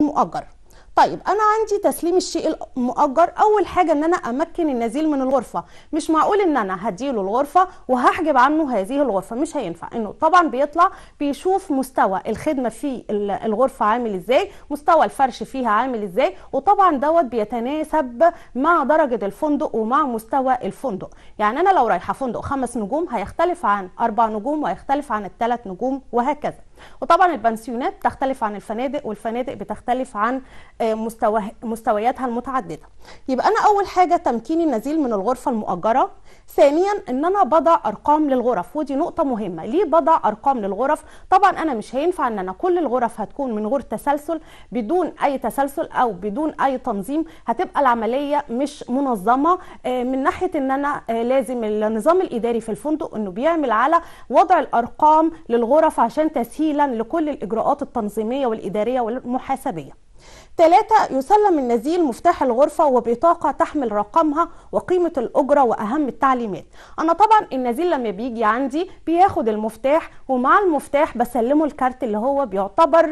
مؤجر طيب انا عندي تسليم الشيء المؤجر اول حاجه ان انا امكن النزيل من الغرفه مش معقول ان انا هديله الغرفه وهحجب عنه هذه الغرفه مش هينفع انه طبعا بيطلع بيشوف مستوى الخدمه في الغرفه عامل ازاي مستوى الفرش فيها عامل ازاي وطبعا دوت بيتناسب مع درجه الفندق ومع مستوى الفندق يعني انا لو رايحه فندق خمس نجوم هيختلف عن اربع نجوم وهيختلف عن الثلاث نجوم وهكذا وطبعا البنسيونات بتختلف عن الفنادق والفنادق بتختلف عن آه، مستوياتها المتعدده يبقى انا اول حاجه تمكين النزيل من الغرفه المؤجره ثانيا ان انا بضع ارقام للغرف ودي نقطه مهمه ليه بضع ارقام للغرف طبعا انا مش هينفع ان انا كل الغرف هتكون من غير تسلسل بدون اي تسلسل او بدون اي تنظيم هتبقى العمليه مش منظمه آه، من ناحيه ان انا آه، لازم النظام الاداري في الفندق انه بيعمل على وضع الارقام للغرف عشان تسهيل بديلا لكل الإجراءات التنظيمية والإدارية والمحاسبية ثلاثة يسلم النزيل مفتاح الغرفة وبطاقة تحمل رقمها وقيمة الأجرة وأهم التعليمات أنا طبعا النزيل لما بيجي عندي بياخد المفتاح ومع المفتاح بسلمه الكارت اللي هو بيعتبر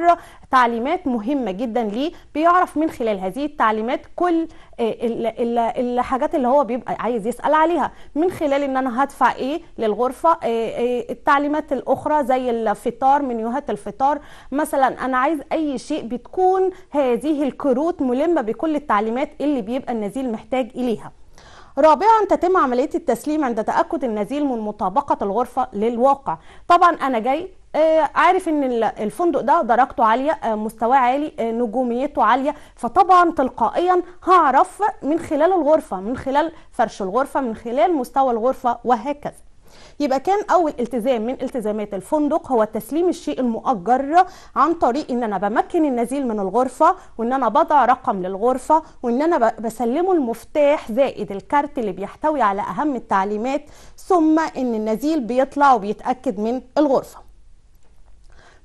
تعليمات مهمه جدا ليه بيعرف من خلال هذه التعليمات كل آه، الحاجات اللي هو بيبقى عايز يسال عليها من خلال ان انا هدفع ايه للغرفه آه، آه، التعليمات الاخرى زي الفطار منيوهات الفطار مثلا انا عايز اي شيء بتكون هذه الكروت ملمه بكل التعليمات اللي بيبقى النزيل محتاج اليها رابعا تتم عمليه التسليم عند تاكد النزيل من مطابقه الغرفه للواقع طبعا انا جاي آه، عارف ان الفندق ده درجته عاليه آه، مستواه عالي آه، نجوميته عاليه فطبعا تلقائيا هعرف من خلال الغرفه من خلال فرش الغرفه من خلال مستوى الغرفه وهكذا يبقى كان اول التزام من التزامات الفندق هو تسليم الشيء المؤجر عن طريق ان انا بمكن النزيل من الغرفه وان انا بضع رقم للغرفه وان انا بسلمه المفتاح زائد الكارت اللي بيحتوي على اهم التعليمات ثم ان النزيل بيطلع وبيتاكد من الغرفه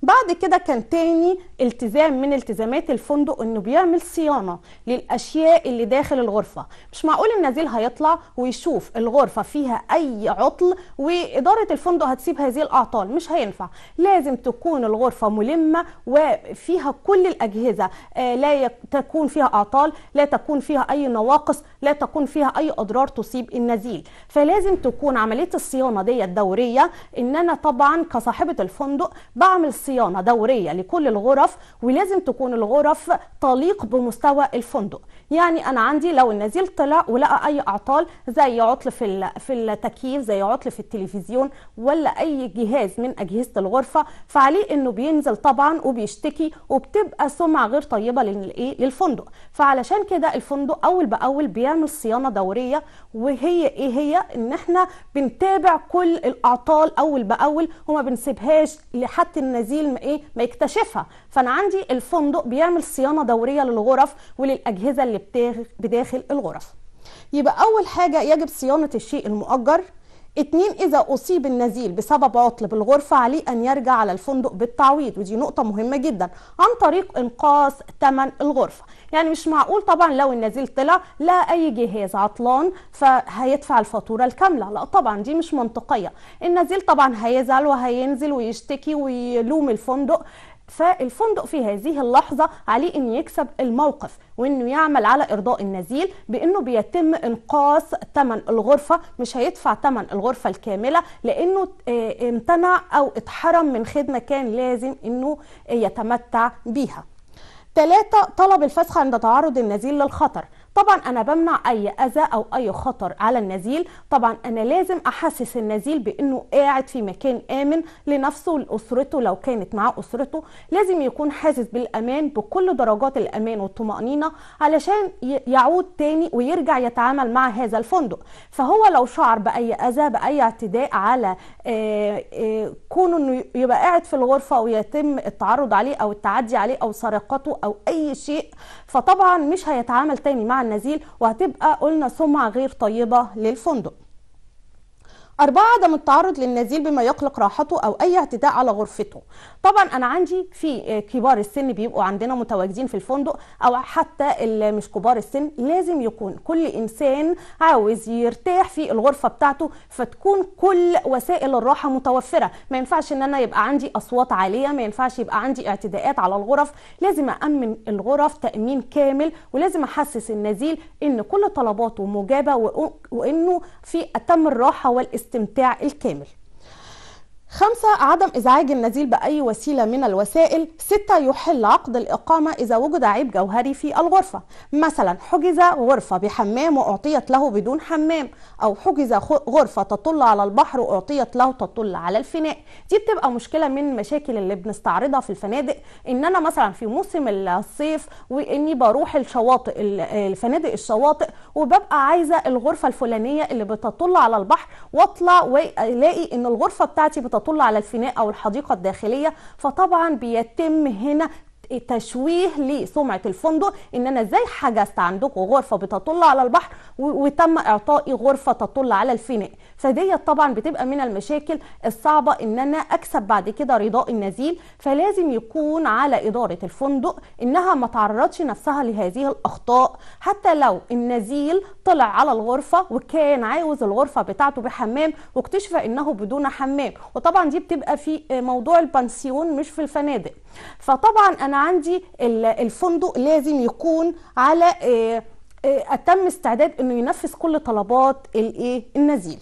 بعد كده كان تاني التزام من التزامات الفندق انه بيعمل صيانه للاشياء اللي داخل الغرفه مش معقول النزيل هيطلع ويشوف الغرفه فيها اي عطل واداره الفندق هتسيب هذه الاعطال مش هينفع لازم تكون الغرفه ملمه وفيها كل الاجهزه آه، لا تكون فيها اعطال لا تكون فيها اي نواقص لا تكون فيها اي اضرار تصيب النزيل فلازم تكون عمليه الصيانه ديت دوريه ان انا طبعا كصاحبه الفندق بعمل صيانه صيانه دوريه لكل الغرف ولازم تكون الغرف تليق بمستوى الفندق يعني انا عندي لو النزيل طلع ولقى اي اعطال زي عطل في في التكييف زي عطل في التلفزيون ولا اي جهاز من اجهزه الغرفه فعليه انه بينزل طبعا وبيشتكي وبتبقى سمعه غير طيبه للايه للفندق فعلشان كده الفندق اول باول بيعمل صيانه دوريه وهي ايه هي ان احنا بنتابع كل الاعطال اول باول وما بنسيبهاش لحتى النزيل ما ايه ما يكتشفها فانا عندي الفندق بيعمل صيانه دوريه للغرف وللاجهزه اللي بداخل الغرف يبقى أول حاجة يجب صيانة الشيء المؤجر اتنين إذا أصيب النزيل بسبب عطل بالغرفة عليه أن يرجع على الفندق بالتعويض ودي نقطة مهمة جدا عن طريق إنقاص ثمن الغرفة يعني مش معقول طبعا لو النزيل طلع لا أي جهاز عطلان فهيدفع الفاتورة الكاملة لا طبعا دي مش منطقية النزيل طبعا هيزعل وهينزل ويشتكي ويلوم الفندق فالفندق في هذه اللحظة عليه أن يكسب الموقف وأنه يعمل على إرضاء النزيل بأنه بيتم إنقاص ثمن الغرفة مش هيدفع ثمن الغرفة الكاملة لأنه آه، امتنع أو اتحرم من خدمة كان لازم أنه يتمتع بيها ثلاثة طلب الفسخ عند تعرض النزيل للخطر طبعا انا بمنع اي اذى او اي خطر على النزيل طبعا انا لازم احسس النزيل بانه قاعد في مكان امن لنفسه ولاسرته لو كانت معاه اسرته لازم يكون حاسس بالامان بكل درجات الامان والطمانينه علشان يعود تاني ويرجع يتعامل مع هذا الفندق فهو لو شعر باي اذى باي اعتداء على آه، آه، كونه انه يبقى قاعد في الغرفه ويتم التعرض عليه او التعدي عليه او سرقته او اي شيء فطبعا مش هيتعامل تاني مع النزيل وهتبقى قلنا سمعة غير طيبة للفندق أربعة عدم التعرض للنزيل بما يقلق راحته أو أي اعتداء على غرفته طبعا أنا عندي في كبار السن بيبقوا عندنا متواجدين في الفندق أو حتى اللي مش كبار السن لازم يكون كل إنسان عاوز يرتاح في الغرفة بتاعته فتكون كل وسائل الراحة متوفرة ما ينفعش إن أنا يبقى عندي أصوات عالية ما ينفعش يبقى عندي اعتداءات على الغرف لازم أأمن الغرف تأمين كامل ولازم أحسس النزيل إن كل طلباته مجابة وإنه في أتم الراحة والاستمتاع الاستمتاع الكامل خمسة عدم إزعاج النزيل بأي وسيلة من الوسائل ستة يحل عقد الإقامة إذا وجد عيب جوهري في الغرفة مثلا حجز غرفة بحمام وأعطيت له بدون حمام أو حجز غرفة تطل على البحر وأعطيت له تطل على الفناء دي بتبقى مشكلة من مشاكل اللي بنستعرضها في الفنادق إن أنا مثلا في موسم الصيف وإني بروح الشواطئ الفنادق الشواطئ وببقى عايزة الغرفة الفلانية اللي بتطل على البحر وأطلع وألاقي إن الغرفة بتاعتي بتطل تطل على الفناء او الحديقه الداخليه فطبعا بيتم هنا تشويه لسمعه الفندق ان انا ازاي حجزت عندكم غرفه بتطل على البحر وتم اعطائي غرفه تطل على الفناء فديت طبعا بتبقى من المشاكل الصعبه ان انا اكسب بعد كده رضاء النزيل فلازم يكون على اداره الفندق انها ما تعرضش نفسها لهذه الاخطاء حتى لو النزيل طلع على الغرفه وكان عاوز الغرفه بتاعته بحمام واكتشف انه بدون حمام وطبعا دي بتبقى في موضوع البنسيون مش في الفنادق فطبعا انا عندي الفندق لازم يكون على آه، آه، اتم استعداد انه ينفذ كل طلبات الايه النزيل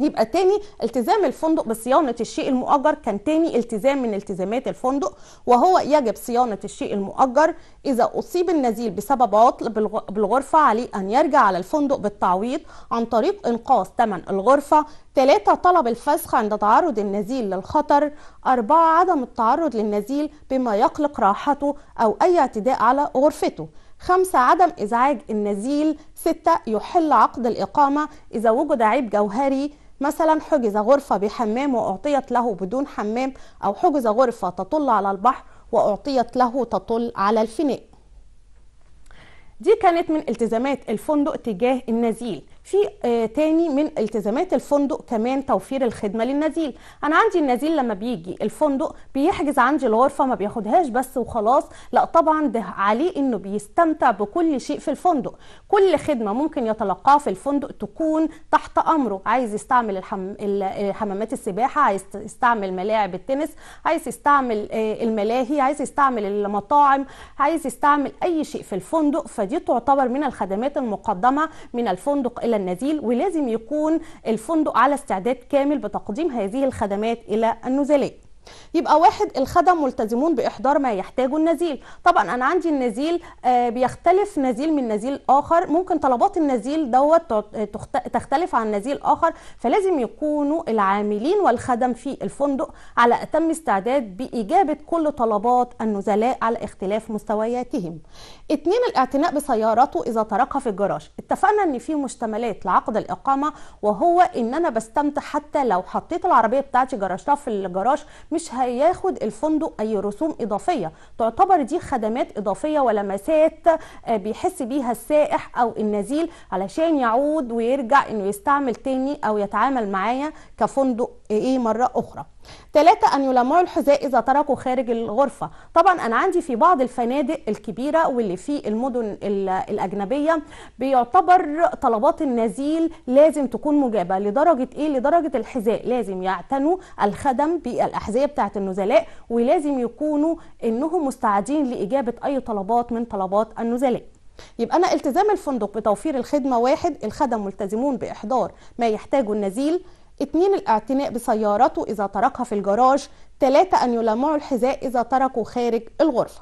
يبقى تاني التزام الفندق بصيانة الشيء المؤجر كان تاني التزام من التزامات الفندق وهو يجب صيانة الشيء المؤجر إذا أصيب النزيل بسبب عطل بالغرفة عليه أن يرجع على الفندق بالتعويض عن طريق إنقاص ثمن الغرفة ثلاثة طلب الفسخ عند تعرض النزيل للخطر أربعة عدم التعرض للنزيل بما يقلق راحته أو أي اعتداء على غرفته خمسة عدم إزعاج النزيل ستة يحل عقد الإقامة إذا وجد عيب جوهري مثلا حجز غرفة بحمام وأعطيت له بدون حمام أو حجز غرفة تطل على البحر وأعطيت له تطل على الفناء دي كانت من التزامات الفندق تجاه النزيل في آه، تاني من التزامات الفندق كمان توفير الخدمه للنزيل انا عندي النزيل لما بيجي الفندق بيحجز عندي الغرفه ما بياخدهاش بس وخلاص لا طبعا ده عليه انه بيستمتع بكل شيء في الفندق كل خدمه ممكن يتلقاها في الفندق تكون تحت امره عايز يستعمل حمامات السباحه عايز يستعمل ملاعب التنس عايز يستعمل آه، الملاهي عايز يستعمل المطاعم عايز يستعمل اي شيء في الفندق فدي تعتبر من الخدمات المقدمه من الفندق الى النزيل ولازم يكون الفندق على استعداد كامل بتقديم هذه الخدمات إلى النزلاء يبقى واحد الخدم ملتزمون باحضار ما يحتاجه النزيل طبعا انا عندي النزيل آه، بيختلف نزيل من نزيل اخر ممكن طلبات النزيل دوت تختلف عن نزيل اخر فلازم يكونوا العاملين والخدم في الفندق على اتم استعداد باجابه كل طلبات النزلاء على اختلاف مستوياتهم اتنين الاعتناء بسيارته اذا تركها في الجراج اتفقنا ان في مشتملات لعقد الاقامه وهو ان انا بستمتع حتى لو حطيت العربيه بتاعتي جرشتها في الجراج مش هي هياخد الفندق اي رسوم اضافيه تعتبر دي خدمات اضافيه ولمسات آه، بيحس بيها السائح او النزيل علشان يعود ويرجع انه يستعمل تاني او يتعامل معايا كفندق ايه مره اخرى ثلاثة أن يلمعوا الحذاء إذا تركوا خارج الغرفة طبعا أنا عندي في بعض الفنادق الكبيرة واللي في المدن الأجنبية بيعتبر طلبات النزيل لازم تكون مجابة لدرجة إيه لدرجة الحذاء لازم يعتنوا الخدم بالأحذية بتاعة النزلاء ولازم يكونوا إنهم مستعدين لإجابة أي طلبات من طلبات النزلاء يبقى أنا التزام الفندق بتوفير الخدمة واحد الخدم ملتزمون بإحضار ما يحتاجه النزيل اتنين الاعتناء بسيارته إذا تركها في الجراج تلاتة أن يلمعوا الحذاء إذا تركوا خارج الغرفة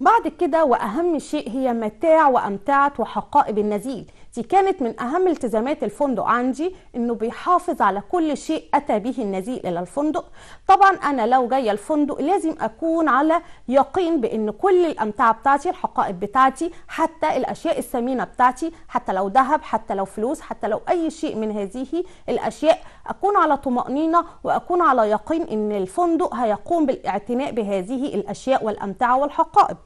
بعد كده وأهم شيء هي متاع وأمتعة وحقائب النزيل دي كانت من أهم التزامات الفندق عندي إنه بيحافظ على كل شيء أتى به النزيل إلى الفندق طبعا أنا لو جاية الفندق لازم أكون على يقين بإن كل الأمتعة بتاعتي الحقائب بتاعتي حتى الأشياء الثمينة بتاعتي حتى لو ذهب حتى لو فلوس حتى لو أي شيء من هذه الأشياء أكون على طمأنينة وأكون على يقين إن الفندق هيقوم بالاعتناء بهذه الأشياء والأمتعة والحقائب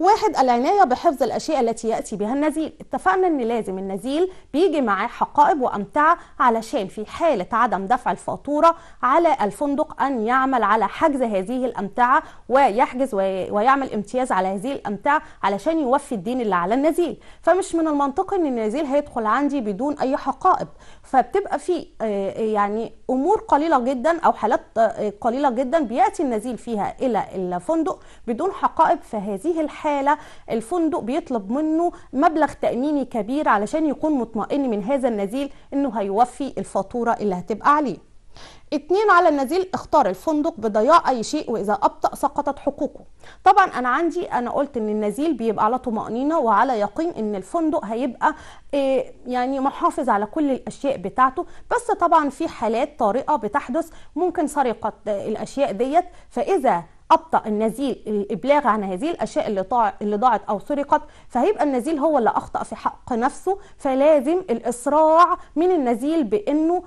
واحد العناية بحفظ الأشياء التي يأتي بها النزيل اتفقنا أن لازم النزيل بيجي معاه حقائب وأمتعة علشان في حالة عدم دفع الفاتورة على الفندق أن يعمل على حجز هذه الأمتعة ويحجز ويعمل امتياز على هذه الأمتعة علشان يوفي الدين اللي على النزيل فمش من المنطقي أن النزيل هيدخل عندي بدون أي حقائب فبتبقى في آه، آه، يعني امور قليله جدا او حالات آه، قليله جدا بياتي النزيل فيها الى الفندق بدون حقائب فهذه الحاله الفندق بيطلب منه مبلغ تاميني كبير علشان يكون مطمئن من هذا النزيل انه هيوفي الفاتوره اللي هتبقى عليه اتنين على النزيل اختار الفندق بضياع اي شيء واذا ابطا سقطت حقوقه طبعا انا عندي انا قلت ان النزيل بيبقى على طمانينه وعلى يقين ان الفندق هيبقى إيه يعني محافظ على كل الاشياء بتاعته بس طبعا في حالات طارئه بتحدث ممكن سرقه آه، الاشياء ديت فاذا ابطا النزيل الابلاغ عن هذه الاشياء اللي طاع اللي ضاعت او سرقت فهيبقى النزيل هو اللي اخطا في حق نفسه فلازم الاسراع من النزيل بانه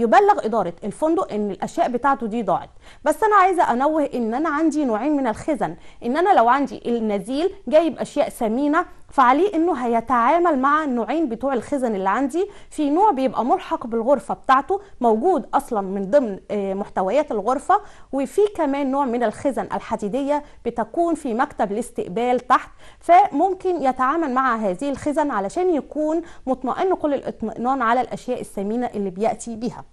يبلغ اداره الفندق ان الاشياء بتاعته دي ضاعت بس انا عايزه انوه ان انا عندي نوعين من الخزن ان انا لو عندي النزيل جايب اشياء ثمينه فعليه انه هيتعامل مع النوعين بتوع الخزن اللي عندي في نوع بيبقى ملحق بالغرفه بتاعته موجود اصلا من ضمن آه، محتويات الغرفه وفي كمان نوع من الخزن الحديديه بتكون في مكتب الاستقبال تحت فممكن يتعامل مع هذه الخزن علشان يكون مطمئن كل الاطمئنان على الاشياء الثمينه اللي بياتي بها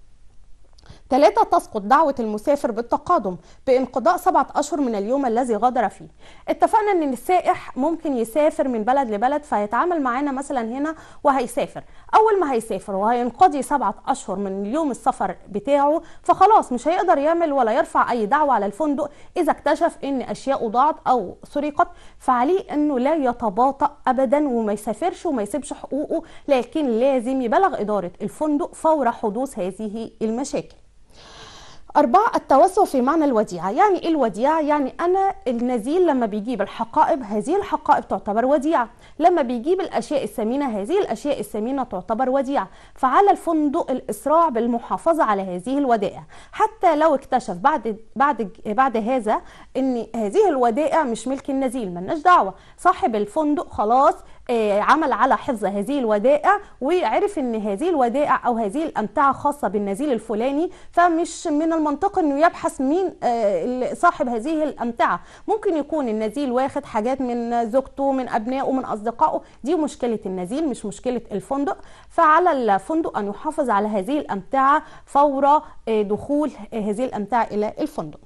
ثلاثة تسقط دعوة المسافر بالتقادم بانقضاء سبعة أشهر من اليوم الذي غادر فيه اتفقنا أن السائح ممكن يسافر من بلد لبلد فيتعامل معانا مثلا هنا وهيسافر أول ما هيسافر وهينقضي سبعة أشهر من يوم السفر بتاعه فخلاص مش هيقدر يعمل ولا يرفع أي دعوة على الفندق إذا اكتشف أن أشياء ضاعت أو سرقت فعليه أنه لا يتباطأ أبدا وما يسافرش وما يسيبش حقوقه لكن لازم يبلغ إدارة الفندق فور حدوث هذه المشاكل أربعة التوسع في معنى الوديعة يعني إيه الوديعة؟ يعني أنا النزيل لما بيجيب الحقائب هذه الحقائب تعتبر وديعة لما بيجيب الأشياء الثمينة هذه الأشياء الثمينة تعتبر وديعة فعلى الفندق الإسراع بالمحافظة على هذه الودائع حتى لو اكتشف بعد بعد بعد هذا أن هذه الودائع مش ملك النزيل ملناش دعوة صاحب الفندق خلاص آه، عمل على حفظ هذه الودائع وعرف ان هذه الودائع او هذه الامتعه خاصه بالنزيل الفلاني فمش من المنطق انه يبحث مين آه، صاحب هذه الامتعه ممكن يكون النزيل واخد حاجات من زوجته من ابنائه من اصدقائه دي مشكله النزيل مش مشكله الفندق فعلى الفندق ان يحافظ على هذه الامتعه فور آه، دخول هذه الامتعه الى الفندق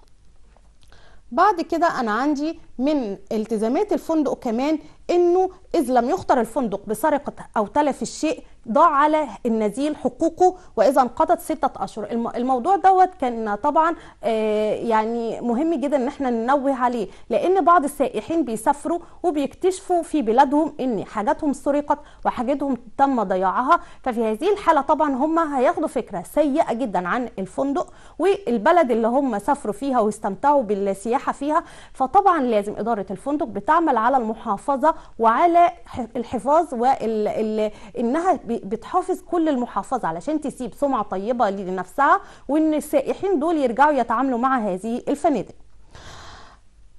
بعد كده انا عندي من التزامات الفندق كمان انه اذ لم يخطر الفندق بسرقه او تلف الشيء ضاع على النزيل حقوقه واذا انقضت ستة اشهر الموضوع دوت كان طبعا آه، يعني مهم جدا ان احنا ننوه عليه لان بعض السائحين بيسافروا وبيكتشفوا في بلادهم ان حاجاتهم سرقت وحاجتهم تم ضياعها ففي هذه الحاله طبعا هم هياخدوا فكره سيئه جدا عن الفندق والبلد اللي هم سافروا فيها واستمتعوا بالسياحه فيها فطبعا لازم اداره الفندق بتعمل على المحافظه وعلى الحفاظ وانها بتحافظ كل المحافظه علشان تسيب سمعه طيبه لنفسها وان السائحين دول يرجعوا يتعاملوا مع هذه الفنادق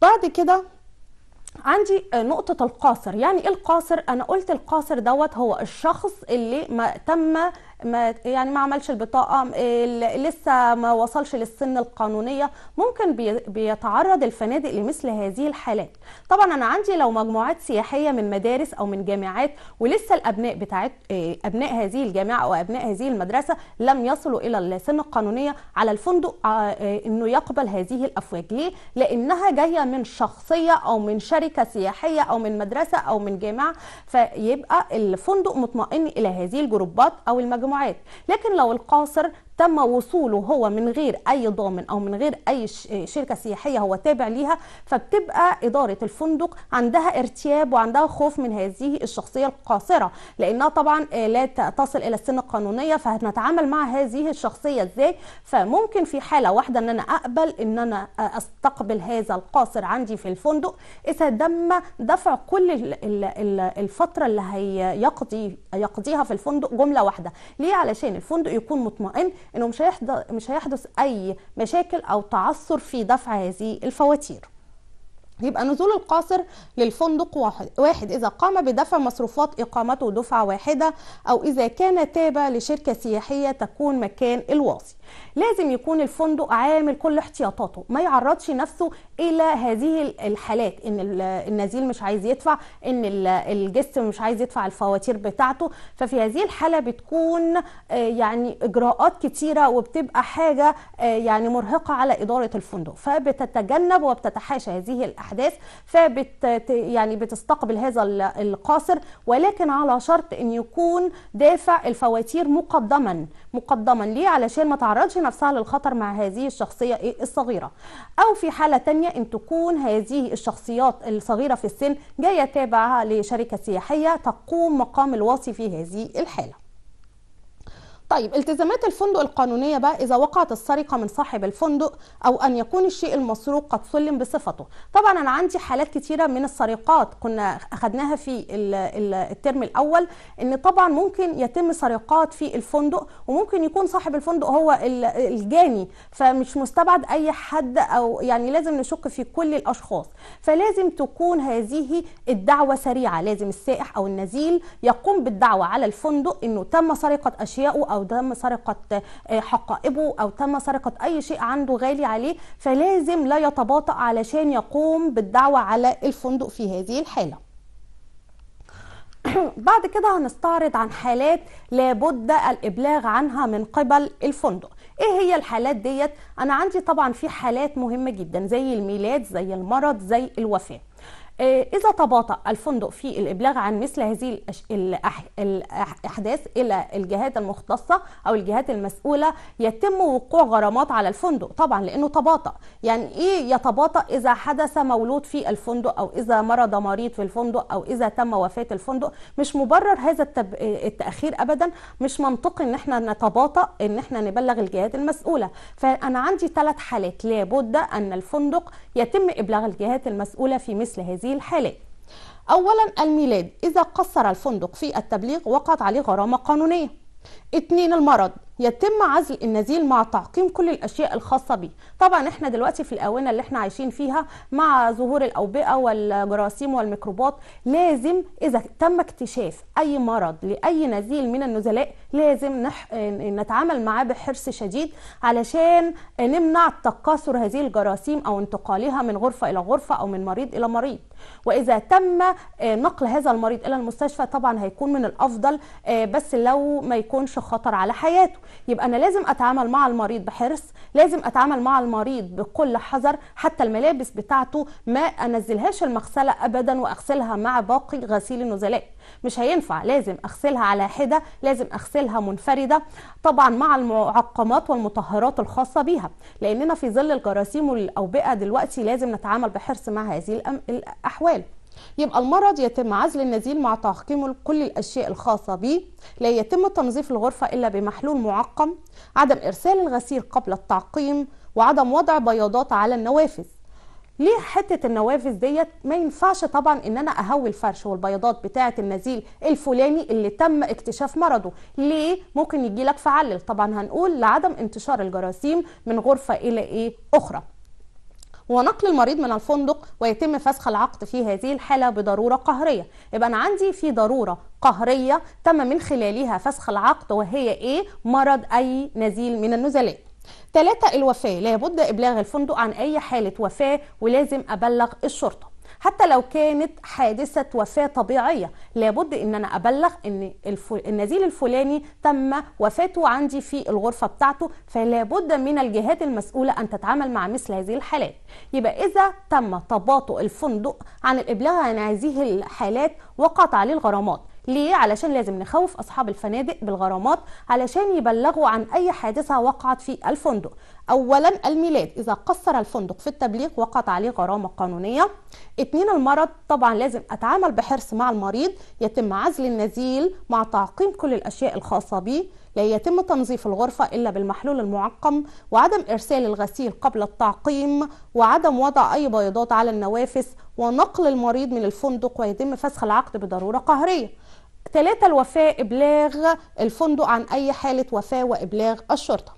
بعد كده عندي نقطة القاصر يعني ايه القاصر انا قلت القاصر دوت هو الشخص اللي ما تم ما يعني ما عملش البطاقه لسه ما وصلش للسن القانونيه ممكن بيتعرض الفنادق لمثل هذه الحالات طبعا انا عندي لو مجموعات سياحيه من مدارس او من جامعات ولسه الابناء بتاعت آه، ابناء هذه الجامعه او ابناء هذه المدرسه لم يصلوا الى السن القانونيه على الفندق آه، آه، انه يقبل هذه الافواج ليه لانها جايه من شخصيه او من شركه سياحيه او من مدرسه او من جامعه فيبقى الفندق مطمئن الى هذه الجروبات او المجموعات مجموعات لكن لو القاصر تم وصوله هو من غير اي ضامن او من غير اي آه، شركه سياحيه هو تابع ليها فبتبقى اداره الفندق عندها ارتياب وعندها خوف من هذه الشخصيه القاصره لانها طبعا آه، لا تصل الى السن القانونيه فهنتعامل مع هذه الشخصيه ازاي فممكن في حاله واحده ان انا اقبل ان انا آه، استقبل هذا القاصر عندي في الفندق اذا تم دفع كل الفتره اللي هيقضي يقضيها في الفندق جمله واحده ليه علشان الفندق يكون مطمئن انه مش مش هيحدث اي مشاكل او تعثر في دفع هذه الفواتير يبقى نزول القاصر للفندق واحد إذا قام بدفع مصروفات إقامته دفعة واحدة أو إذا كان تابع لشركة سياحية تكون مكان الواصي لازم يكون الفندق عامل كل احتياطاته ما يعرضش نفسه الى هذه الحالات ان النزيل مش عايز يدفع ان الجست مش عايز يدفع الفواتير بتاعته ففي هذه الحاله بتكون آه، يعني اجراءات كتيره وبتبقى حاجه آه، يعني مرهقه على اداره الفندق فبتتجنب وبتتحاشى هذه الاحداث فبت يعني بتستقبل هذا القاصر ولكن على شرط ان يكون دافع الفواتير مقدما مقدما ليه علشان ما تعرض تعرضش نفسها للخطر مع هذه الشخصية إيه؟ الصغيرة أو في حالة تانية أن تكون هذه الشخصيات الصغيرة في السن جاية تابعة لشركة سياحية تقوم مقام الوصي في هذه الحالة طيب التزامات الفندق القانونية بقى إذا وقعت السرقة من صاحب الفندق أو أن يكون الشيء المسروق قد سلم بصفته طبعا أنا عندي حالات كتيرة من السرقات كنا أخدناها في الترم الأول أن طبعا ممكن يتم سرقات في الفندق وممكن يكون صاحب الفندق هو الجاني فمش مستبعد أي حد أو يعني لازم نشك في كل الأشخاص فلازم تكون هذه الدعوة سريعة لازم السائح أو النزيل يقوم بالدعوة على الفندق أنه تم سرقة أو او تم سرقه آه، حقائبه او تم سرقه اي شيء عنده غالي عليه فلازم لا يتباطأ علشان يقوم بالدعوه على الفندق في هذه الحاله بعد كده هنستعرض عن حالات لابد الابلاغ عنها من قبل الفندق ايه هي الحالات ديت انا عندي طبعا في حالات مهمه جدا زي الميلاد زي المرض زي الوفاه آه، إذا تباطأ الفندق في الإبلاغ عن مثل هذه الأحداث إلى الجهات المختصة أو الجهات المسؤولة يتم وقوع غرامات على الفندق طبعا لأنه تباطأ يعني إيه يتباطأ إذا حدث مولود في الفندق أو إذا مرض مريض في الفندق أو إذا تم وفاة الفندق مش مبرر هذا التأخير أبدا مش منطقي إن إحنا نتباطأ إن إحنا نبلغ الجهات المسؤولة فأنا عندي ثلاث حالات لابد أن الفندق يتم إبلاغ الجهات المسؤولة في مثل هذه هذه الحالات أولا الميلاد إذا قصر الفندق في التبليغ وقعت عليه غرامة قانونية اثنين المرض يتم عزل النزيل مع تعقيم كل الاشياء الخاصه به طبعا احنا دلوقتي في الاونه اللي احنا عايشين فيها مع ظهور الاوبئه والجراثيم والميكروبات لازم اذا تم اكتشاف اي مرض لاي نزيل من النزلاء لازم نح... نتعامل معاه بحرص شديد علشان نمنع تكاثر هذه الجراثيم او انتقالها من غرفه الى غرفه او من مريض الى مريض واذا تم آه، نقل هذا المريض الى المستشفى طبعا هيكون من الافضل آه، بس لو ما يكونش خطر على حياته يبقى انا لازم اتعامل مع المريض بحرص لازم اتعامل مع المريض بكل حذر حتى الملابس بتاعته ما انزلهاش المغسله ابدا واغسلها مع باقي غسيل النزلاء مش هينفع لازم اغسلها على حده لازم اغسلها منفرده طبعا مع المعقمات والمطهرات الخاصه بيها لاننا في ظل الجراثيم والاوبئه دلوقتي لازم نتعامل بحرص مع هذه الاحوال يبقى المرض يتم عزل النزيل مع تعقيمه لكل الأشياء الخاصة به لا يتم تنظيف الغرفة إلا بمحلول معقم عدم إرسال الغسيل قبل التعقيم وعدم وضع بياضات على النوافذ ليه حته النوافذ ديت ما ينفعش طبعا ان انا اهوي الفرش والبيضات بتاعه النزيل الفلاني اللي تم اكتشاف مرضه ليه ممكن يجي لك فعلل طبعا هنقول لعدم انتشار الجراثيم من غرفه الى ايه اخرى ونقل المريض من الفندق ويتم فسخ العقد في هذه الحالة بضرورة قهرية يبقى أنا عندي في ضرورة قهرية تم من خلالها فسخ العقد وهي إيه مرض أي نزيل من النزلاء ثلاثة الوفاة لابد إبلاغ الفندق عن أي حالة وفاة ولازم أبلغ الشرطة حتى لو كانت حادثه وفاه طبيعيه لابد ان انا ابلغ ان النزيل الفلاني تم وفاته عندي في الغرفه بتاعته فلابد من الجهات المسؤوله ان تتعامل مع مثل هذه الحالات يبقى اذا تم تباطؤ الفندق عن الابلاغ عن هذه الحالات وقعت عليه الغرامات ليه علشان لازم نخوف اصحاب الفنادق بالغرامات علشان يبلغوا عن اي حادثه وقعت في الفندق اولا الميلاد اذا قصر الفندق في التبليغ وقعت عليه غرامه قانونيه اتنين المرض طبعا لازم اتعامل بحرص مع المريض يتم عزل النزيل مع تعقيم كل الاشياء الخاصه به لا يتم تنظيف الغرفة إلا بالمحلول المعقم وعدم إرسال الغسيل قبل التعقيم وعدم وضع أي بيضات على النوافذ ونقل المريض من الفندق ويتم فسخ العقد بضرورة قهرية ثلاثة الوفاء إبلاغ الفندق عن أي حالة وفاة وإبلاغ الشرطة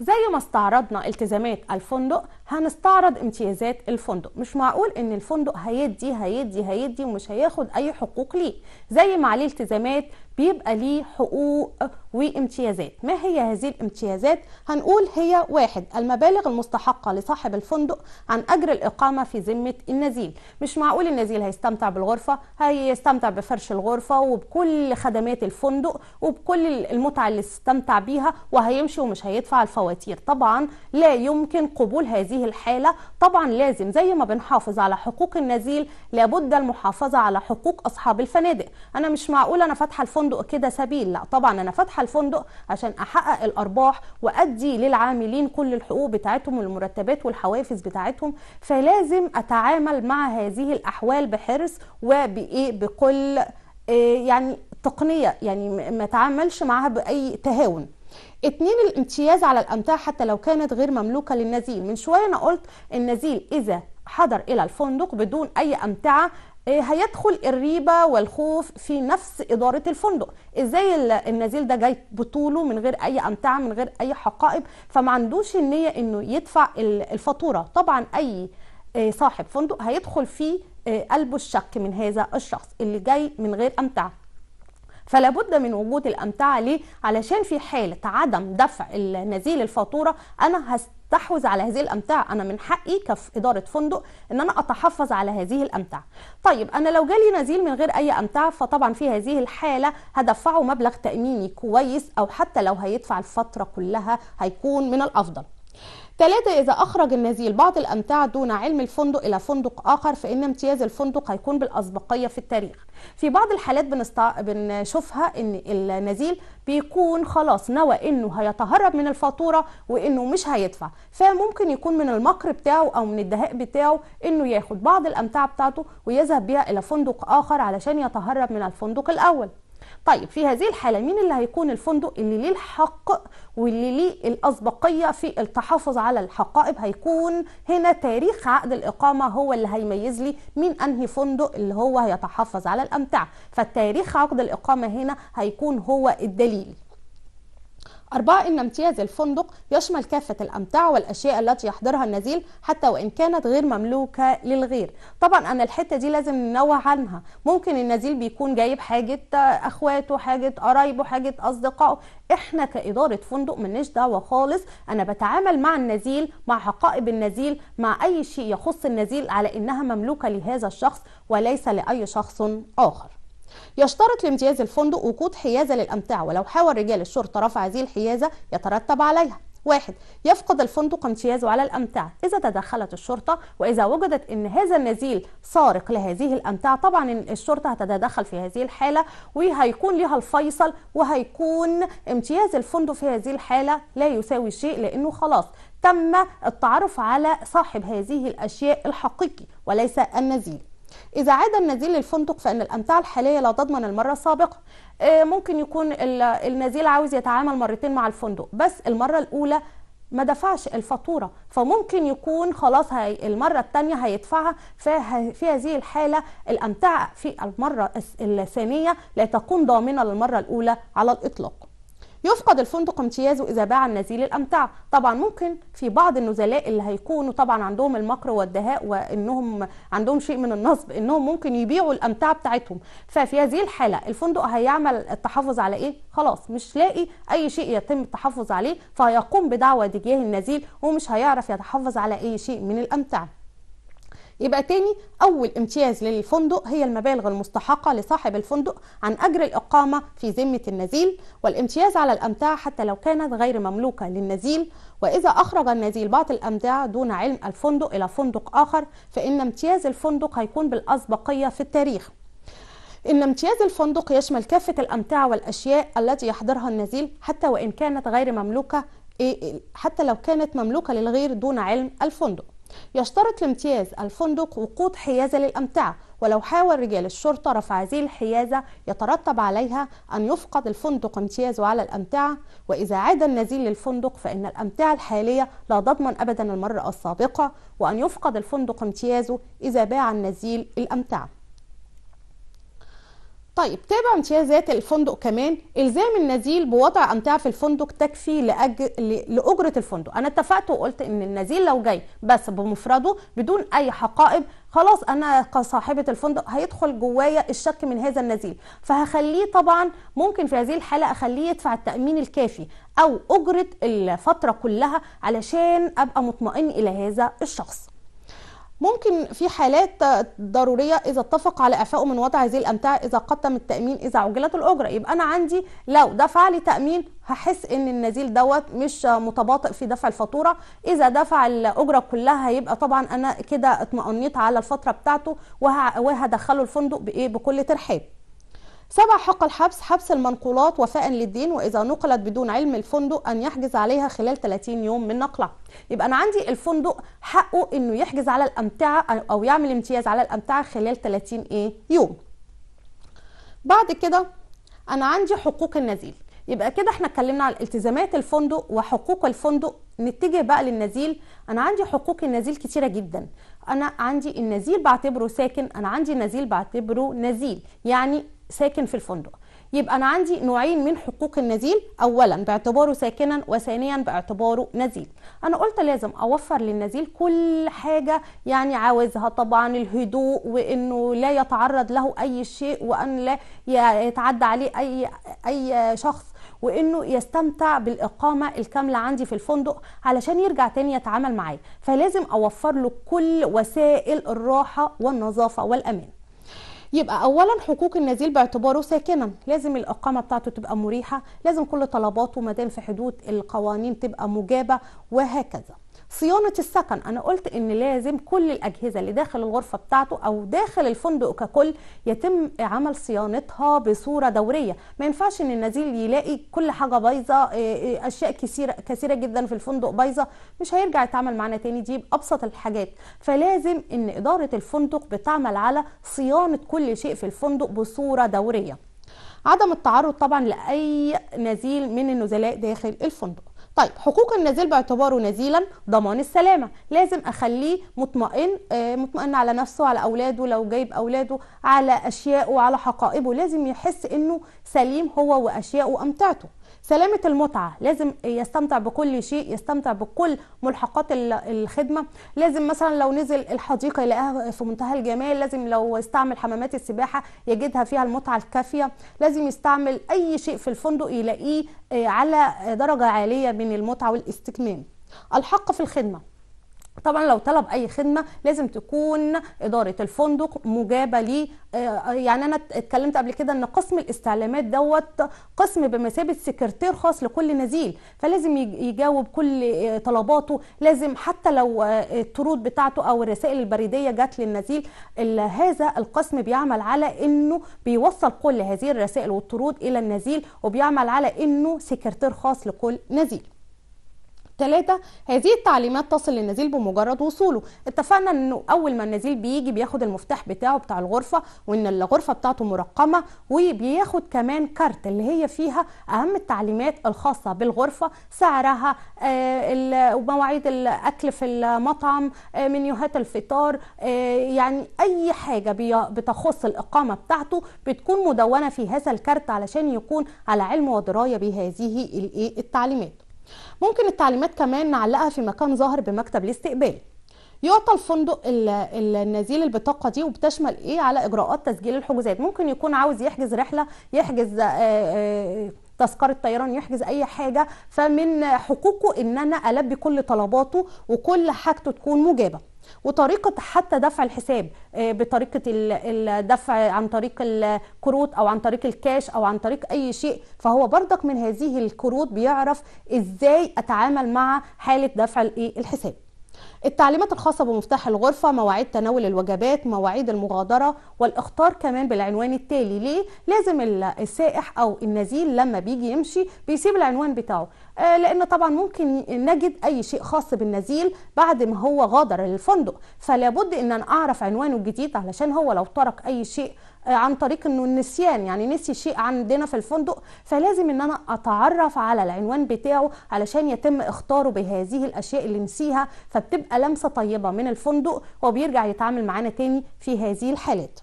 زي ما استعرضنا التزامات الفندق هنستعرض امتيازات الفندق مش معقول ان الفندق هيدي هيدي هيدي ومش هياخد اي حقوق ليه زي ما عليه التزامات بيبقى ليه حقوق وامتيازات ما هي هذه الامتيازات هنقول هي واحد المبالغ المستحقة لصاحب الفندق عن أجر الإقامة في ذمة النزيل مش معقول النزيل هيستمتع بالغرفة هيستمتع بفرش الغرفة وبكل خدمات الفندق وبكل المتعة اللي استمتع بيها وهيمشي ومش هيدفع الفواتير طبعا لا يمكن قبول هذه هذه الحالة طبعا لازم زي ما بنحافظ على حقوق النزيل لابد المحافظة على حقوق أصحاب الفنادق أنا مش معقول أنا فاتحة الفندق كده سبيل لا طبعا أنا فاتحة الفندق عشان أحقق الأرباح وأدي للعاملين كل الحقوق بتاعتهم والمرتبات والحوافز بتاعتهم فلازم أتعامل مع هذه الأحوال بحرص وبإيه بكل آه، يعني تقنية يعني ما تعاملش معها بأي تهاون اتنين الامتياز على الامتعه حتى لو كانت غير مملوكه للنزيل من شويه انا قلت النزيل اذا حضر الى الفندق بدون اي امتعه آه، هيدخل الريبه والخوف في نفس اداره الفندق ازاي النزيل ده جاي بطوله من غير اي امتعه من غير اي حقائب فما عندوش النيه انه يدفع الفاتوره طبعا اي آه، صاحب فندق هيدخل في آه، قلبه الشك من هذا الشخص اللي جاي من غير امتعه فلا بد من وجود الامتعه ليه علشان في حاله عدم دفع نزيل الفاتوره انا هستحوذ تحوز على هذه الامتعه انا من حقي كاداره فندق ان انا اتحفظ على هذه الامتعه طيب انا لو جالي نزيل من غير اي امتعه فطبعا في هذه الحاله هدفعه مبلغ تاميني كويس او حتى لو هيدفع الفتره كلها هيكون من الافضل ثلاثة إذا أخرج النزيل بعض الأمتعة دون علم الفندق إلى فندق آخر فإن امتياز الفندق هيكون بالأسبقية في التاريخ في بعض الحالات بنستع... بنشوفها إن النزيل بيكون خلاص نوى إنه هيتهرب من الفاتورة وإنه مش هيدفع فممكن يكون من المكر بتاعه أو من الدهاء بتاعه إنه ياخد بعض الأمتعة بتاعته ويذهب بها إلى فندق آخر علشان يتهرب من الفندق الأول طيب في هذه الحاله مين اللي هيكون الفندق اللي ليه الحق واللي ليه الاسبقيه في التحافظ على الحقائب هيكون هنا تاريخ عقد الاقامه هو اللي هيميز لي مين انهي فندق اللي هو هيتحافظ على الامتعه فتاريخ عقد الاقامه هنا هيكون هو الدليل أربعة إن امتياز الفندق يشمل كافة الأمتعة والأشياء التي يحضرها النزيل حتى وإن كانت غير مملوكة للغير طبعا أنا الحتة دي لازم ننوه عنها ممكن النزيل بيكون جايب حاجة أخواته حاجة قرايبه حاجة أصدقائه احنا كإدارة فندق ملناش دعوة خالص أنا بتعامل مع النزيل مع حقائب النزيل مع أي شيء يخص النزيل على إنها مملوكة لهذا الشخص وليس لأي شخص آخر يشترط لامتياز الفندق وجود حيازة للأمتعة ولو حاول رجال الشرطة رفع هذه الحيازة يترتب عليها واحد يفقد الفندق امتيازه على الأمتعة إذا تدخلت الشرطة وإذا وجدت أن هذا النزيل سارق لهذه الأمتعة طبعا الشرطة هتتدخل في هذه الحالة وهيكون لها الفيصل وهيكون امتياز الفندق في هذه الحالة لا يساوي شيء لأنه خلاص تم التعرف على صاحب هذه الأشياء الحقيقي وليس النزيل إذا عاد النزيل للفندق فإن الأمتعة الحالية لا تضمن المرة السابقة آه، ممكن يكون النزيل عاوز يتعامل مرتين مع الفندق بس المرة الأولى ما دفعش الفاتورة فممكن يكون خلاص هي المرة الثانية هيدفعها في هذه الحالة الأمتعة في المرة الثانية لا تكون ضامنة للمرة الأولى على الإطلاق يفقد الفندق امتيازه إذا باع النزيل الأمتعة طبعا ممكن في بعض النزلاء اللي هيكونوا طبعا عندهم المكر والدهاء وإنهم عندهم شيء من النصب إنهم ممكن يبيعوا الأمتعة بتاعتهم ففي هذه الحالة الفندق هيعمل التحفظ على إيه؟ خلاص مش لاقي أي شيء يتم التحفظ عليه فهيقوم بدعوى تجاه النزيل ومش هيعرف يتحفظ على أي شيء من الأمتعة يبقى تاني أول امتياز للفندق هي المبالغ المستحقة لصاحب الفندق عن أجر الإقامة في ذمة النزيل والامتياز على الأمتعة حتى لو كانت غير مملوكة للنزيل وإذا أخرج النزيل بعض الأمتعة دون علم الفندق إلى فندق آخر فإن امتياز الفندق هيكون بالأسبقية في التاريخ إن امتياز الفندق يشمل كافة الأمتعة والأشياء التي يحضرها النزيل حتى وإن كانت غير مملوكة إيه، حتى لو كانت مملوكة للغير دون علم الفندق يشترط لامتياز الفندق وقود حيازة للأمتعة ولو حاول رجال الشرطة رفع هذه الحيازة يترتب عليها أن يفقد الفندق امتيازه على الأمتعة وإذا عاد النزيل للفندق فإن الأمتعة الحالية لا تضمن أبدا المرة السابقة وأن يفقد الفندق امتيازه إذا باع النزيل الأمتعة طيب تابع امتيازات الفندق كمان الزام النزيل بوضع امتعه في الفندق تكفي لاجر لاجره الفندق انا اتفقت وقلت ان النزيل لو جاي بس بمفرده بدون اي حقائب خلاص انا كصاحبه الفندق هيدخل جوايا الشك من هذا النزيل فهخليه طبعا ممكن في هذه الحاله اخليه يدفع التامين الكافي او اجره الفتره كلها علشان ابقى مطمئن الى هذا الشخص ممكن في حالات ضرورية إذا اتفق على إعفائه من وضع هذه الأمتعة إذا قدم التأمين إذا عجلت الأجرة يبقى أنا عندي لو دفع لي تأمين هحس إن النزيل دوت مش متباطئ في دفع الفاتورة إذا دفع الأجرة كلها هيبقى طبعا أنا كده اطمأنيت على الفترة بتاعته وهدخله الفندق بإيه بكل ترحاب سبع حق الحبس حبس المنقولات وفاء للدين واذا نقلت بدون علم الفندق ان يحجز عليها خلال 30 يوم من نقلها يبقى انا عندي الفندق حقه انه يحجز على الامتعه او يعمل امتياز على الامتعه خلال 30 ايه يوم بعد كده انا عندي حقوق النزيل يبقى كده احنا اتكلمنا عن التزامات الفندق وحقوق الفندق نتجه بقى للنزيل انا عندي حقوق النزيل كتيره جدا انا عندي النزيل بعتبره ساكن انا عندي النزيل بعتبره نزيل يعني ساكن في الفندق يبقى أنا عندي نوعين من حقوق النزيل أولا باعتباره ساكنا وثانيا باعتباره نزيل أنا قلت لازم أوفر للنزيل كل حاجة يعني عاوزها طبعا الهدوء وإنه لا يتعرض له أي شيء وأن لا يتعدى عليه أي, أي شخص وانه يستمتع بالاقامه الكامله عندي في الفندق علشان يرجع تاني يتعامل معايا فلازم اوفر له كل وسائل الراحه والنظافه والامان يبقى اولا حقوق النزيل باعتباره ساكنا لازم الاقامه بتاعته تبقى مريحه لازم كل طلباته مدام في حدود القوانين تبقى مجابه وهكذا صيانه السكن انا قلت ان لازم كل الاجهزه اللي داخل الغرفه بتاعته او داخل الفندق ككل يتم عمل صيانتها بصوره دوريه ما ينفعش ان النزيل يلاقي كل حاجه بايظه آه، آه، اشياء كثيره كثيره جدا في الفندق بايظه مش هيرجع يتعامل معانا تاني دي بابسط الحاجات فلازم ان اداره الفندق بتعمل على صيانه كل شيء في الفندق بصوره دوريه عدم التعرض طبعا لاي نزيل من النزلاء داخل الفندق طيب حقوق النزيل باعتباره نزيلا ضمان السلامه لازم اخليه مطمئن آه، مطمئن على نفسه على اولاده لو جايب اولاده على اشياءه على حقائبه لازم يحس انه سليم هو واشياءه وامتعته سلامه المتعه لازم يستمتع بكل شيء يستمتع بكل ملحقات الخدمه لازم مثلا لو نزل الحديقه يلاقيها في منتهى الجمال لازم لو استعمل حمامات السباحه يجدها فيها المتعه الكافيه لازم يستعمل اي شيء في الفندق يلاقيه آه، على درجه عاليه من المتعه والاستكمال الحق في الخدمه طبعا لو طلب اي خدمه لازم تكون اداره الفندق مجابه ليه آه، آه، يعني انا اتكلمت قبل كده ان قسم الاستعلامات دوت قسم بمثابه سكرتير خاص لكل نزيل فلازم يجاوب كل آه، طلباته لازم حتى لو الطرود بتاعته او الرسائل البريديه جات للنزيل هذا القسم بيعمل على انه بيوصل كل هذه الرسائل والطرود الى النزيل وبيعمل على انه سكرتير خاص لكل نزيل ثلاثة هذه التعليمات تصل للنزيل بمجرد وصوله اتفقنا انه اول ما النزيل بيجي بياخد المفتاح بتاعه بتاع الغرفة وان الغرفة بتاعته مرقمة وبياخد كمان كارت اللي هي فيها اهم التعليمات الخاصة بالغرفة سعرها آه، مواعيد الاكل في المطعم آه، منيوهات الفطار آه، يعني اي حاجة بتخص الاقامة بتاعته بتكون مدونة في هذا الكارت علشان يكون على علم ودراية بهذه إيه، التعليمات ممكن التعليمات كمان نعلقها في مكان ظاهر بمكتب الاستقبال يعطى الفندق النزيل البطاقه دي وبتشمل ايه على اجراءات تسجيل الحجوزات ممكن يكون عاوز يحجز رحله يحجز آه، آه، تذكرة طيران يحجز أي حاجة فمن حقوقه إن أنا ألبي كل طلباته وكل حاجته تكون مجابة وطريقه حتى دفع الحساب آه، بطريقه الدفع عن طريق الكروت او عن طريق الكاش او عن طريق اي شيء فهو بردك من هذه الكروت بيعرف ازاي اتعامل مع حاله دفع الحساب التعليمات الخاصة بمفتاح الغرفة مواعيد تناول الوجبات مواعيد المغادرة والاخطار كمان بالعنوان التالي ليه لازم السائح أو النزيل لما بيجي يمشي بيسيب العنوان بتاعه آه، لان طبعا ممكن نجد اي شيء خاص بالنزيل بعد ما هو غادر الفندق فلابد ان انا اعرف عنوانه الجديد علشان هو لو ترك اي شيء آه، عن طريق انه النسيان يعني نسي شيء عندنا في الفندق فلازم ان انا اتعرف على العنوان بتاعه علشان يتم اختاره بهذه الاشياء اللي نسيها فبتبقى لمسه طيبه من الفندق وبيرجع يتعامل معانا تاني في هذه الحالات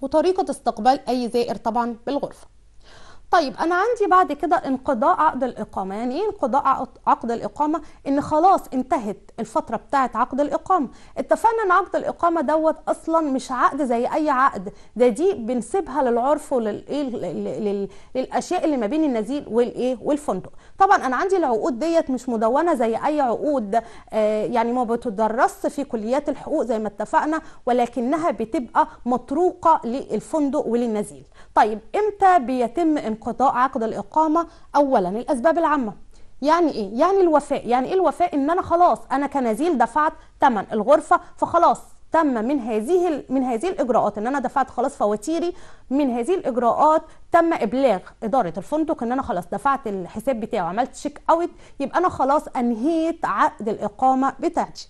وطريقه استقبال اي زائر طبعا بالغرفه طيب انا عندي بعد كده انقضاء عقد الاقامه يعني ايه انقضاء عقد الاقامه ان خلاص انتهت الفتره بتاعه عقد الاقامه اتفقنا ان عقد الاقامه دوت اصلا مش عقد زي اي عقد ده دي بنسيبها للعرف وللايه للاشياء اللي ما بين النزيل والايه والفندق طبعا انا عندي العقود ديت مش مدونه زي اي عقود آه يعني ما بتدرس في كليات الحقوق زي ما اتفقنا ولكنها بتبقى مطروقه للفندق وللنزيل طيب امتى بيتم انقضاء عقد الاقامه اولا الاسباب العامه يعني ايه يعني الوفاء يعني ايه الوفاء ان انا خلاص انا كنزيل دفعت ثمن الغرفه فخلاص تم من هذه من هذه الاجراءات ان انا دفعت خلاص فواتيري من هذه الاجراءات تم ابلاغ اداره الفندق ان انا خلاص دفعت الحساب بتاعي وعملت شيك اوت يبقى انا خلاص انهيت عقد الاقامه بتاعتي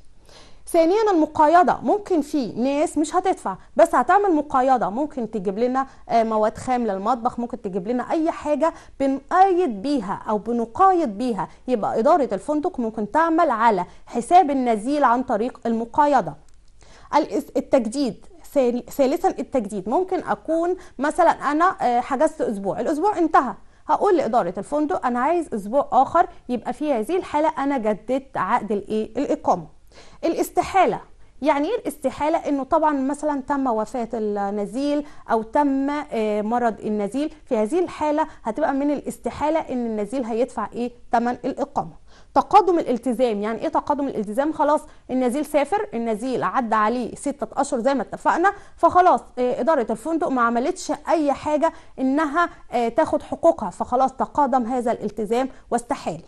ثانيا المقايضه ممكن في ناس مش هتدفع بس هتعمل مقايضه ممكن تجيب لنا آه، مواد خام للمطبخ ممكن تجيب لنا اي حاجه بنقايض بيها او بنقايض بيها يبقى اداره الفندق ممكن تعمل على حساب النزيل عن طريق المقايضه التجديد ثالثا التجديد ممكن اكون مثلا انا آه، حجزت اسبوع الاسبوع انتهى هقول لاداره الفندق انا عايز اسبوع اخر يبقى في هذه الحاله انا جددت عقد الايه الاقامه الاستحالة يعني ايه الاستحاله انه طبعا مثلا تم وفاه النزيل او تم آه، مرض النزيل في هذه الحاله هتبقى من الاستحاله ان النزيل هيدفع ايه ثمن الاقامه تقادم الالتزام يعني ايه تقادم الالتزام خلاص النزيل سافر النزيل عدى عليه ستة اشهر زي ما اتفقنا فخلاص آه، اداره الفندق ما عملتش اي حاجه انها آه، تاخد حقوقها فخلاص تقادم هذا الالتزام واستحال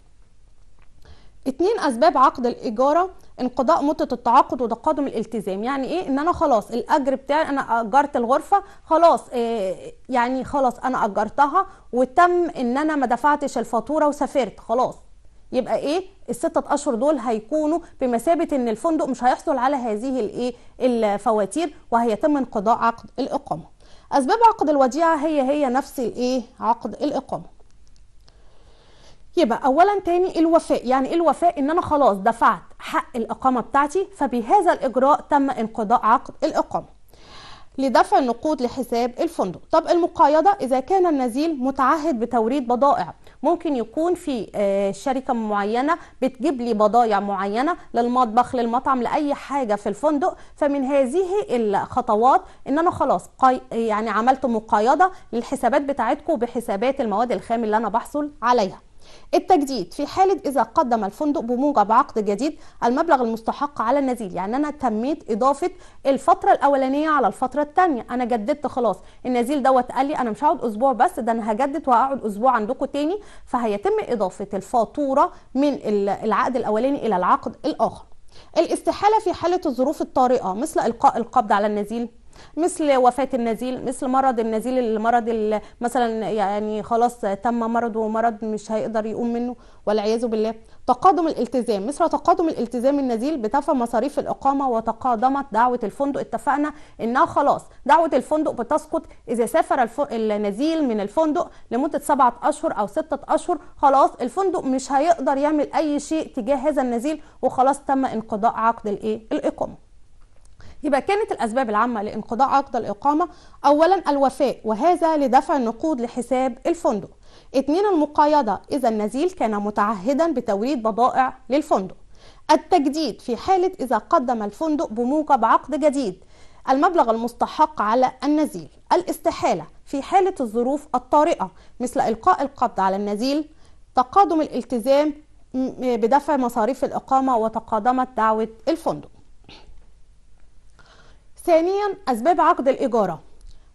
اتنين اسباب عقد الاجاره انقضاء مده التعاقد وتقادم الالتزام يعني ايه ان انا خلاص الاجر بتاعي انا اجرت الغرفه خلاص إيه يعني خلاص انا اجرتها وتم ان انا ما دفعتش الفاتوره وسافرت خلاص يبقى ايه الستة اشهر دول هيكونوا بمثابة ان الفندق مش هيحصل على هذه الايه الفواتير وهيتم انقضاء عقد الاقامة اسباب عقد الوديعة هي هي نفس الايه عقد الاقامة يبقى اولا تاني الوفاء يعني ايه الوفاء ان انا خلاص دفعت حق الاقامه بتاعتي فبهذا الاجراء تم انقضاء عقد الاقامه لدفع النقود لحساب الفندق طب المقايضة إذا كان النزيل متعهد بتوريد بضائع ممكن يكون في آه، شركة معينة بتجيب لي بضائع معينة للمطبخ للمطعم لأي حاجة في الفندق فمن هذه الخطوات إن أنا خلاص يعني عملت مقايضة للحسابات بتاعتكم بحسابات المواد الخام اللي أنا بحصل عليها التجديد في حالة إذا قدم الفندق بموجب عقد جديد المبلغ المستحق على النزيل يعني أنا تميت إضافة الفترة الأولانية على الفترة الثانية أنا جددت خلاص النزيل دوت قال لي أنا مش هقعد أسبوع بس ده أنا هجدد وهقعد أسبوع عندكم تاني فهيتم إضافة الفاتورة من العقد الأولاني إلى العقد الآخر الاستحالة في حالة الظروف الطارئة مثل إلقاء القبض على النزيل مثل وفاه النزيل مثل مرض النزيل المرض مثلا يعني خلاص تم مرضه ومرض مش هيقدر يقوم منه والعياذ بالله تقادم الالتزام مثل تقادم الالتزام النزيل بدفع مصاريف الإقامة وتقادمت دعوة الفندق اتفقنا إنها خلاص دعوة الفندق بتسقط إذا سافر النزيل من الفندق لمدة سبعة أشهر أو ستة أشهر خلاص الفندق مش هيقدر يعمل أي شيء تجاه هذا النزيل وخلاص تم انقضاء عقد الإيه الإقامة يبقى كانت الأسباب العامة لانقضاء عقد الإقامة أولا الوفاء وهذا لدفع النقود لحساب الفندق اثنين المقايضة إذا النزيل كان متعهدا بتوريد بضائع للفندق التجديد في حالة إذا قدم الفندق بموجب عقد جديد المبلغ المستحق على النزيل الاستحالة في حالة الظروف الطارئة مثل إلقاء القبض على النزيل تقادم الالتزام بدفع مصاريف الإقامة وتقادمت دعوة الفندق ثانيا أسباب عقد الإجارة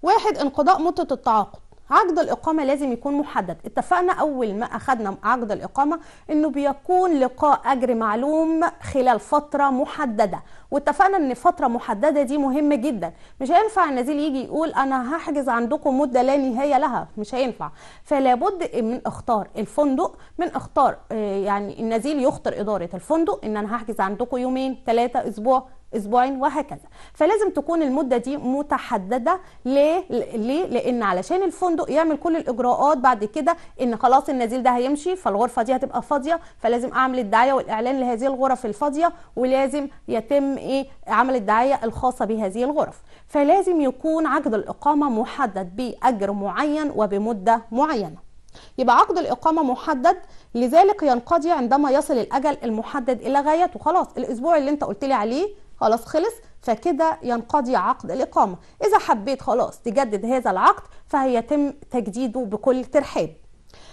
واحد انقضاء مدة التعاقد عقد الإقامة لازم يكون محدد اتفقنا أول ما أخدنا عقد الإقامة أنه بيكون لقاء أجر معلوم خلال فترة محددة واتفقنا أن فترة محددة دي مهمة جدا مش هينفع النزيل يجي يقول أنا هحجز عندكم مدة لا نهاية لها مش هينفع فلا بد من اختار الفندق من اختار آه، يعني النزيل يخطر إدارة الفندق أن أنا هحجز عندكم يومين ثلاثة أسبوع اسبوعين وهكذا فلازم تكون المده دي متحدده ليه ليه لان علشان الفندق يعمل كل الاجراءات بعد كده ان خلاص النزيل ده هيمشي فالغرفه دي هتبقى فاضيه فلازم اعمل الدعايه والاعلان لهذه الغرف الفاضيه ولازم يتم ايه عمل الدعايه الخاصه بهذه الغرف فلازم يكون عقد الاقامه محدد باجر معين وبمده معينه يبقى عقد الإقامة محدد لذلك ينقضي عندما يصل الأجل المحدد إلى غايته خلاص الأسبوع اللي أنت قلت لي عليه خلاص خلص فكده ينقضي عقد الإقامة إذا حبيت خلاص تجدد هذا العقد فهيتم تجديده بكل ترحاب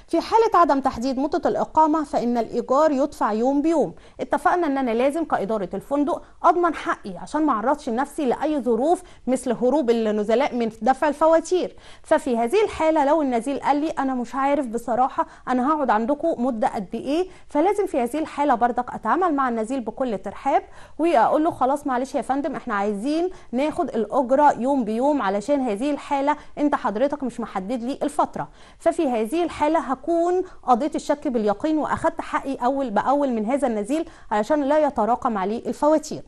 في حالة عدم تحديد مدة الإقامة فإن الإيجار يدفع يوم بيوم اتفقنا إن أنا لازم كإدارة الفندق أضمن حقي عشان ما أعرضش نفسي لأي ظروف مثل هروب النزلاء من دفع الفواتير ففي هذه الحالة لو النزيل قال لي أنا مش عارف بصراحة أنا هقعد عندكم مدة قد إيه فلازم في هذه الحالة بردك أتعامل مع النزيل بكل ترحاب وأقول له خلاص معلش يا فندم إحنا عايزين ناخد الأجرة يوم بيوم علشان هذه الحالة أنت حضرتك مش محدد لي الفترة ففي هذه الحالة هكون قضيت الشك باليقين واخدت حقي اول باول من هذا النزيل علشان لا يتراكم عليه الفواتير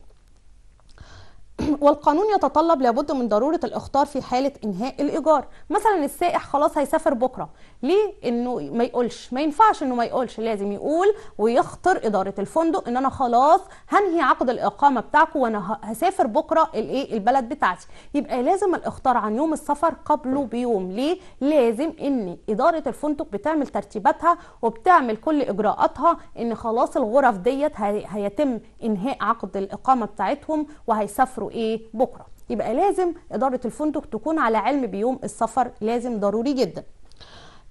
والقانون يتطلب لابد من ضروره الاخطار في حاله انهاء الايجار مثلا السائح خلاص هيسافر بكره ليه انه ما يقولش ما ينفعش انه ما يقولش لازم يقول ويخطر اداره الفندق ان انا خلاص هنهي عقد الاقامه بتاعكم وانا هسافر بكره الايه البلد بتاعتي يبقى لازم الاختار عن يوم السفر قبله بيوم ليه لازم ان اداره الفندق بتعمل ترتيباتها وبتعمل كل اجراءاتها ان خلاص الغرف ديت هيتم انهاء عقد الاقامه بتاعتهم وهيسافروا ايه بكره يبقى لازم اداره الفندق تكون على علم بيوم السفر لازم ضروري جدا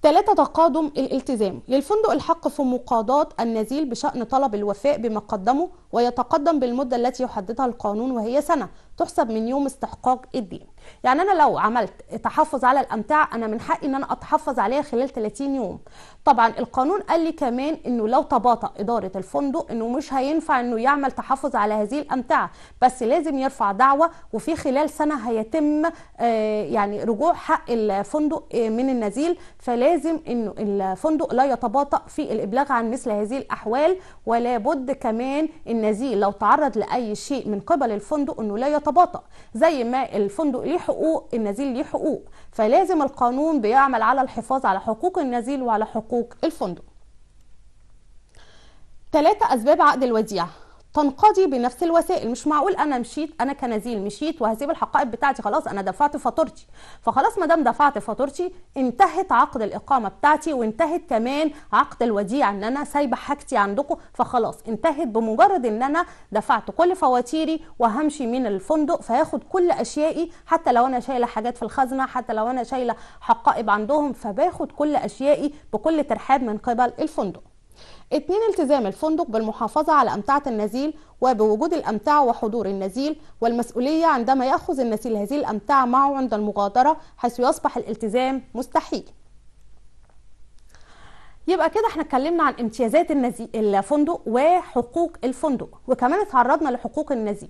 ثلاثة تقادم الالتزام للفندق الحق في مقاضاة النزيل بشأن طلب الوفاء بما قدمه ويتقدم بالمدة التي يحددها القانون وهي سنة تحسب من يوم استحقاق الدين يعني انا لو عملت تحفظ على الامتعه انا من حقي ان انا اتحفظ عليها خلال 30 يوم طبعا القانون قال لي كمان انه لو تباطأ اداره الفندق انه مش هينفع انه يعمل تحفظ على هذه الامتعه بس لازم يرفع دعوه وفي خلال سنه هيتم آه، يعني رجوع حق الفندق آه، من النزيل فلازم انه الفندق لا يتباطأ في الابلاغ عن مثل هذه الاحوال ولا بد كمان النزيل لو تعرض لاي شيء من قبل الفندق انه لا يتباطأ بيتباطأ زي ما الفندق ليه حقوق النزيل ليه حقوق فلازم القانون بيعمل على الحفاظ على حقوق النزيل وعلى حقوق الفندق ثلاثة أسباب عقد الوديعة تنقضي بنفس الوسائل مش معقول انا مشيت انا كنزيل مشيت وهسيب الحقائب بتاعتي خلاص انا دفعت فاتورتي فخلاص ما دام دفعت فاتورتي انتهت عقد الاقامه بتاعتي وانتهت كمان عقد الوديعه ان انا سايبه حاجتي عندكم فخلاص انتهت بمجرد ان انا دفعت كل فواتيري وهمشي من الفندق فياخد كل اشيائي حتى لو انا شايله حاجات في الخزنه حتى لو انا شايله حقائب عندهم فباخد كل اشيائي بكل ترحاب من قبل الفندق اتنين التزام الفندق بالمحافظة على أمتعة النزيل وبوجود الأمتعة وحضور النزيل والمسؤولية عندما يأخذ النزيل هذه الأمتعة معه عند المغادرة حيث يصبح الالتزام مستحيل يبقى كده احنا اتكلمنا عن امتيازات النزيل الفندق وحقوق الفندق وكمان اتعرضنا لحقوق النزيل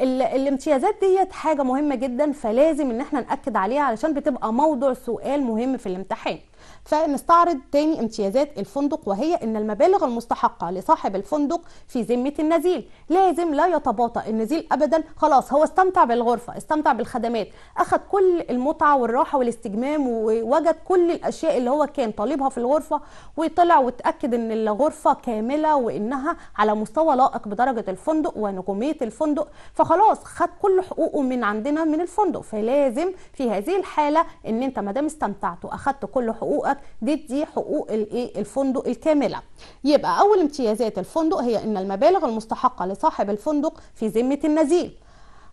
الامتيازات ديت حاجه مهمه جدا فلازم ان احنا ناكد عليها علشان بتبقى موضوع سؤال مهم في الامتحان فنستعرض تاني امتيازات الفندق وهي ان المبالغ المستحقه لصاحب الفندق في ذمه النزيل لازم لا يتباطأ النزيل ابدا خلاص هو استمتع بالغرفه استمتع بالخدمات اخد كل المتعه والراحه والاستجمام ووجد كل الاشياء اللي هو كان طالبها في الغرفه وطلع وتاكد ان الغرفه كامله وانها على مستوى لائق بدرجه الفندق ونجوميه الفندق فخلاص خد كل حقوقه من عندنا من الفندق فلازم في هذه الحاله ان انت ما دام استمتعت واخدت كل حقوق حقوقك دي حقوق الايه الفندق الكامله يبقى اول امتيازات الفندق هي ان المبالغ المستحقه لصاحب الفندق في ذمه النزيل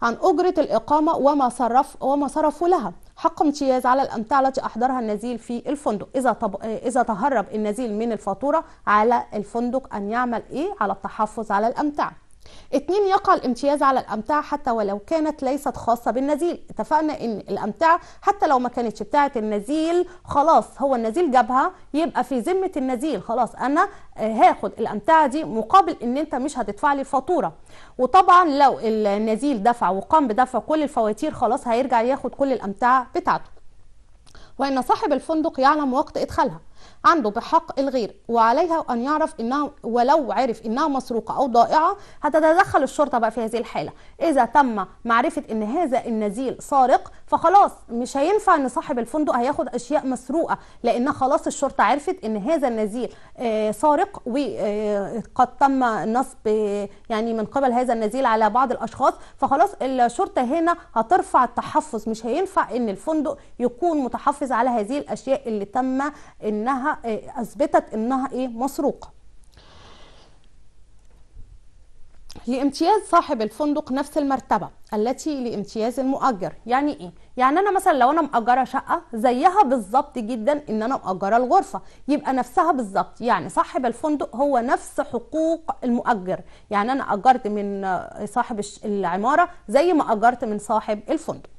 عن أجرة الإقامة وما صرف وما صرفوا لها حق امتياز على الأمتعة التي أحضرها النزيل في الفندق إذا طب... إذا تهرب النزيل من الفاتورة على الفندق أن يعمل إيه على التحفظ على الأمتعة اتنين يقع الامتياز على الامتاع حتى ولو كانت ليست خاصه بالنزيل اتفقنا ان الامتاع حتى لو ما كانتش بتاعه النزيل خلاص هو النزيل جابها يبقى في ذمه النزيل خلاص انا آه، هاخد الامتعه دي مقابل ان انت مش هتدفع لي فاتوره وطبعا لو النزيل دفع وقام بدفع كل الفواتير خلاص هيرجع ياخد كل الامتاع بتاعته وان صاحب الفندق يعلم وقت ادخالها عنده بحق الغير وعليها أن يعرف أنها ولو عرف أنها مسروقة أو ضائعة هتتدخل الشرطة بقى في هذه الحالة إذا تم معرفة أن هذا النزيل سارق فخلاص مش هينفع أن صاحب الفندق هياخد أشياء مسروقة لأن خلاص الشرطة عرفت أن هذا النزيل آه، سارق وقد آه، تم نصب يعني من قبل هذا النزيل على بعض الأشخاص فخلاص الشرطة هنا هترفع التحفظ مش هينفع أن الفندق يكون متحفظ على هذه الأشياء اللي تم أنها انها إيه، اثبتت انها ايه مسروقه لامتياز صاحب الفندق نفس المرتبه التي لامتياز المؤجر يعني ايه يعني انا مثلا لو انا مأجره شقه زيها بالظبط جدا ان انا مأجره الغرفه يبقى نفسها بالظبط يعني صاحب الفندق هو نفس حقوق المؤجر يعني انا اجرت من صاحب العماره زي ما اجرت من صاحب الفندق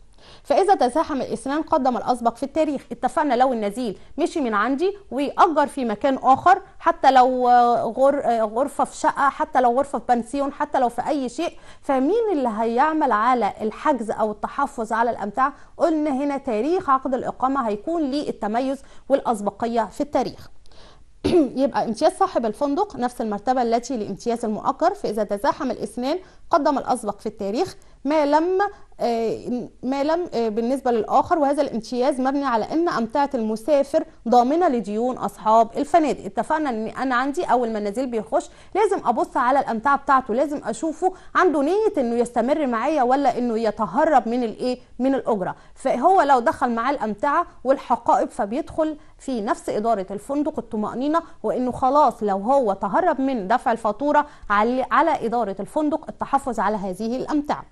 فاذا تزاحم الاثنان قدم الاسبق في التاريخ اتفقنا لو النزيل مشي من عندي واجر في مكان اخر حتى لو غرفه في شقه حتى لو غرفه في بنسيون حتى لو في اي شيء فمين اللي هيعمل على الحجز او التحفظ على الامتعه قلنا هنا تاريخ عقد الاقامه هيكون ليه التميز والاسبقيه في التاريخ يبقى امتياز صاحب الفندق نفس المرتبة التي لامتياز المؤجر فإذا تزاحم الاثنان قدم الأسبق في التاريخ ما لم آه، ما لم آه، بالنسبة للآخر وهذا الامتياز مبني على أن أمتعة المسافر ضامنة لديون أصحاب الفنادق اتفقنا أن أنا عندي أول ما النزيل بيخش لازم أبص على الأمتعة بتاعته لازم أشوفه عنده نية أنه يستمر معايا ولا أنه يتهرب من الإيه من الأجرة فهو لو دخل معاه الأمتعة والحقائب فبيدخل في نفس إدارة الفندق الطمأنينة وأنه خلاص لو هو تهرب من دفع الفاتورة على إدارة الفندق التحفظ على هذه الأمتعة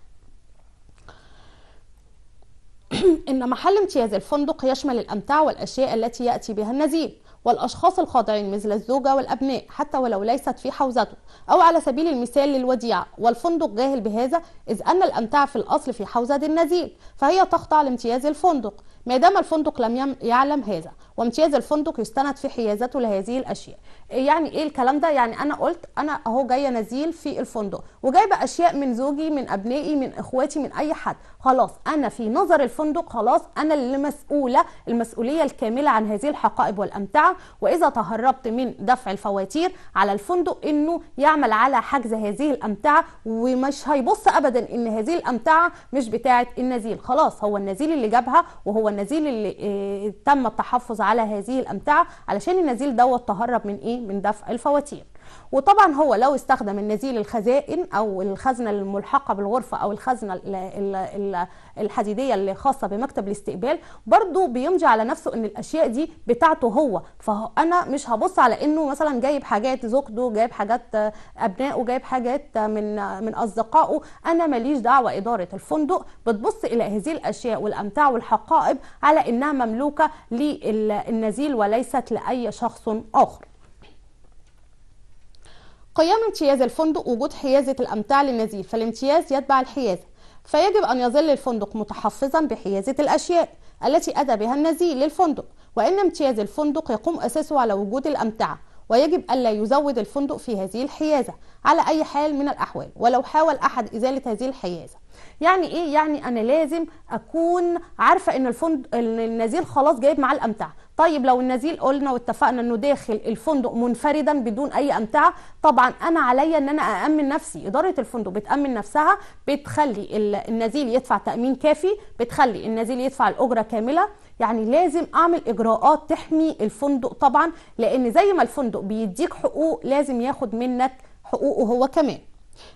إن محل امتياز الفندق يشمل الأمتاع والأشياء التي يأتي بها النزيل والأشخاص الخاضعين مثل الزوجة والأبناء حتى ولو ليست في حوزته أو على سبيل المثال للوديعة والفندق جاهل بهذا إذ أن الأمتاع في الأصل في حوزة النزيل فهي تخضع لامتياز الفندق ما دام الفندق لم يعلم هذا وامتياز الفندق يستند في حيازته لهذه الاشياء يعني ايه الكلام ده يعني انا قلت انا اهو جايه نزيل في الفندق وجايبه اشياء من زوجي من ابنائي من اخواتي من اي حد خلاص انا في نظر الفندق خلاص انا اللي مسؤوله المسؤوليه الكامله عن هذه الحقائب والامتعه واذا تهربت من دفع الفواتير على الفندق انه يعمل على حجز هذه الامتعه ومش هيبص ابدا ان هذه الامتعه مش بتاعه النزيل خلاص هو النزيل اللي جابها وهو النزيل اللي آه، تم التحفظ على هذه الامتعه علشان النزيل دوت تهرب من ايه من دفع الفواتير وطبعا هو لو استخدم النزيل الخزائن او الخزنه الملحقه بالغرفه او الخزنه الحديديه اللي خاصه بمكتب الاستقبال برضه بيمضي على نفسه ان الاشياء دي بتاعته هو فانا مش هبص على انه مثلا جايب حاجات زوجته جايب حاجات ابنائه جايب حاجات من من اصدقائه انا ماليش دعوه اداره الفندق بتبص الى هذه الاشياء والامتاع والحقائب على انها مملوكه للنزيل وليست لاي شخص اخر قيام امتياز الفندق وجود حيازة الأمتعة للنزيل فالامتياز يتبع الحيازة فيجب أن يظل الفندق متحفظا بحيازة الأشياء التي أتى بها النزيل للفندق وإن امتياز الفندق يقوم أساسه على وجود الأمتعة ويجب ألا يزود الفندق في هذه الحيازة على أي حال من الأحوال ولو حاول أحد إزالة هذه الحيازة يعني إيه؟ يعني أنا لازم أكون عارفة إن الفندق النزيل خلاص جايب معاه الأمتعة طيب لو النزيل قلنا واتفقنا انه داخل الفندق منفردا بدون اي امتعه طبعا انا عليا ان انا اامن نفسي اداره الفندق بتامن نفسها بتخلي النزيل يدفع تامين كافي بتخلي النزيل يدفع الاجره كامله يعني لازم اعمل اجراءات تحمي الفندق طبعا لان زي ما الفندق بيديك حقوق لازم ياخد منك حقوقه هو كمان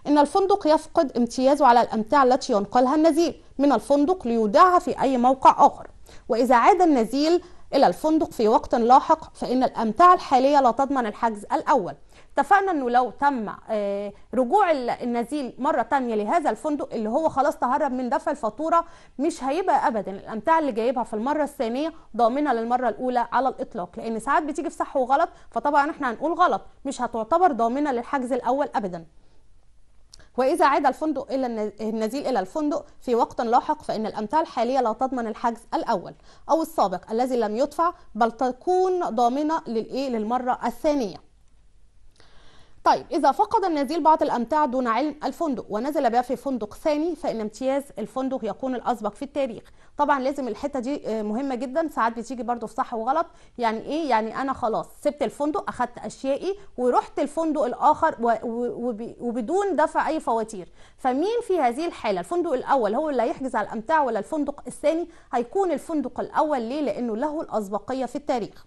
إن الفندق يفقد امتيازه على الأمتعة التي ينقلها النزيل من الفندق ليودعها في أي موقع آخر وإذا عاد النزيل إلى الفندق في وقت لاحق فإن الأمتعة الحالية لا تضمن الحجز الأول اتفقنا انه لو تم آه، رجوع النزيل مره تانية لهذا الفندق اللي هو خلاص تهرب من دفع الفاتوره مش هيبقى ابدا الامتعه اللي جايبها في المره الثانيه ضامنه للمره الاولى على الاطلاق لان ساعات بتيجي في صح وغلط فطبعا احنا هنقول غلط مش هتعتبر ضامنه للحجز الاول ابدا وإذا عاد الفندق إلى النزيل إلى الفندق في وقت لاحق فإن الأمتعة الحالية لا تضمن الحجز الأول أو السابق الذي لم يدفع بل تكون ضامنة للإيه للمرة الثانية طيب إذا فقد النزيل بعض الأمتاع دون علم الفندق ونزل بها في فندق ثاني فإن امتياز الفندق يكون الأسبق في التاريخ طبعا لازم الحتة دي آه، مهمة جدا ساعات بتيجي برضو في صح وغلط يعني إيه يعني أنا خلاص سبت الفندق أخدت أشيائي ورحت الفندق الآخر وبدون دفع أي فواتير فمين في هذه الحالة الفندق الأول هو اللي هيحجز على الأمتاع ولا الفندق الثاني هيكون الفندق الأول ليه لأنه له الأسبقية في التاريخ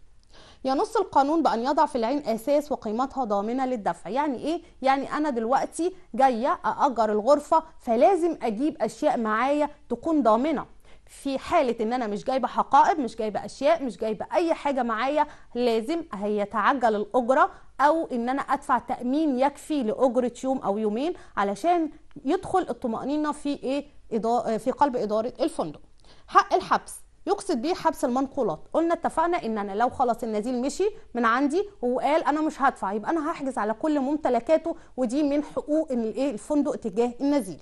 ينص القانون بأن يضع في العين أساس وقيمتها ضامنة للدفع يعني إيه؟ يعني أنا دلوقتي جاية أأجر الغرفة فلازم أجيب أشياء معايا تكون ضامنة في حالة ان انا مش جايبة حقائب مش جايبة اشياء مش جايبة اي حاجة معايا لازم هيتعجل الاجرة او ان انا ادفع تأمين يكفي لاجرة يوم او يومين علشان يدخل الطمأنينة في ايه في قلب ادارة الفندق حق الحبس يقصد بيه حبس المنقولات قلنا اتفقنا ان انا لو خلاص النزيل مشي من عندي وقال انا مش هدفع يبقى انا هحجز على كل ممتلكاته ودي من حقوق الايه الفندق تجاه النزيل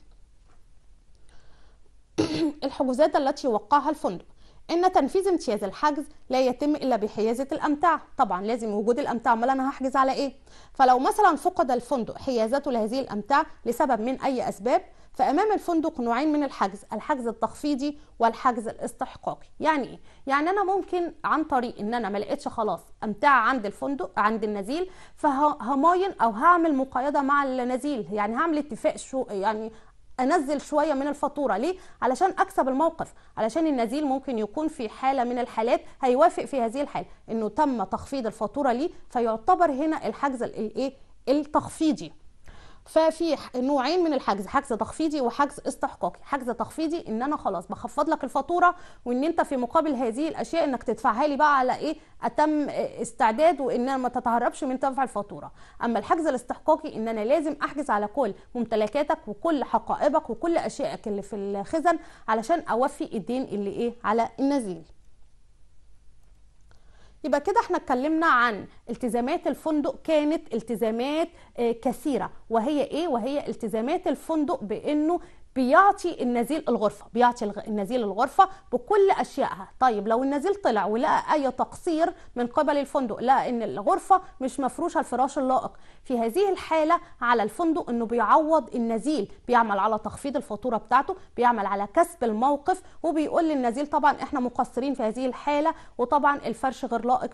الحجوزات التي وقعها الفندق ان تنفيذ امتياز الحجز لا يتم الا بحيازه الامتعه طبعا لازم وجود الامتعه امال انا هحجز على ايه فلو مثلا فقد الفندق حيازته لهذه الامتعه لسبب من اي اسباب فامام الفندق نوعين من الحجز الحجز التخفيضي والحجز الاستحقاقي يعني ايه يعني انا ممكن عن طريق ان انا ما لقيتش خلاص امتاع عند الفندق عند النزيل فهماين او هعمل مقايضه مع النزيل يعني هعمل اتفاق شو يعني انزل شويه من الفاتوره ليه علشان اكسب الموقف علشان النزيل ممكن يكون في حاله من الحالات هيوافق في هذه الحاله انه تم تخفيض الفاتوره ليه فيعتبر هنا الحجز الايه التخفيضي ففي نوعين من الحجز حجز تخفيضي وحجز استحقاقي حجز تخفيضي ان انا خلاص بخفض لك الفاتوره وان انت في مقابل هذه الاشياء انك تدفعها لي بقى على ايه اتم استعداد وان انا ما تتهربش من دفع الفاتوره اما الحجز الاستحقاقي ان انا لازم احجز على كل ممتلكاتك وكل حقائبك وكل اشيائك اللي في الخزن علشان اوفي الدين اللي ايه على النزيل يبقى كده احنا اتكلمنا عن التزامات الفندق كانت التزامات آه، كثيرة وهي ايه وهي التزامات الفندق بانه بيعطي النزيل الغرفه بيعطي النزيل الغرفه بكل اشيائها طيب لو النزيل طلع ولقى اي تقصير من قبل الفندق لقى ان الغرفه مش مفروشه الفراش اللائق في هذه الحالة على الفندق أنه بيعوض النزيل بيعمل على تخفيض الفاتورة بتاعته بيعمل على كسب الموقف وبيقول للنزيل طبعا احنا مقصرين في هذه الحالة وطبعا الفرش غير لائق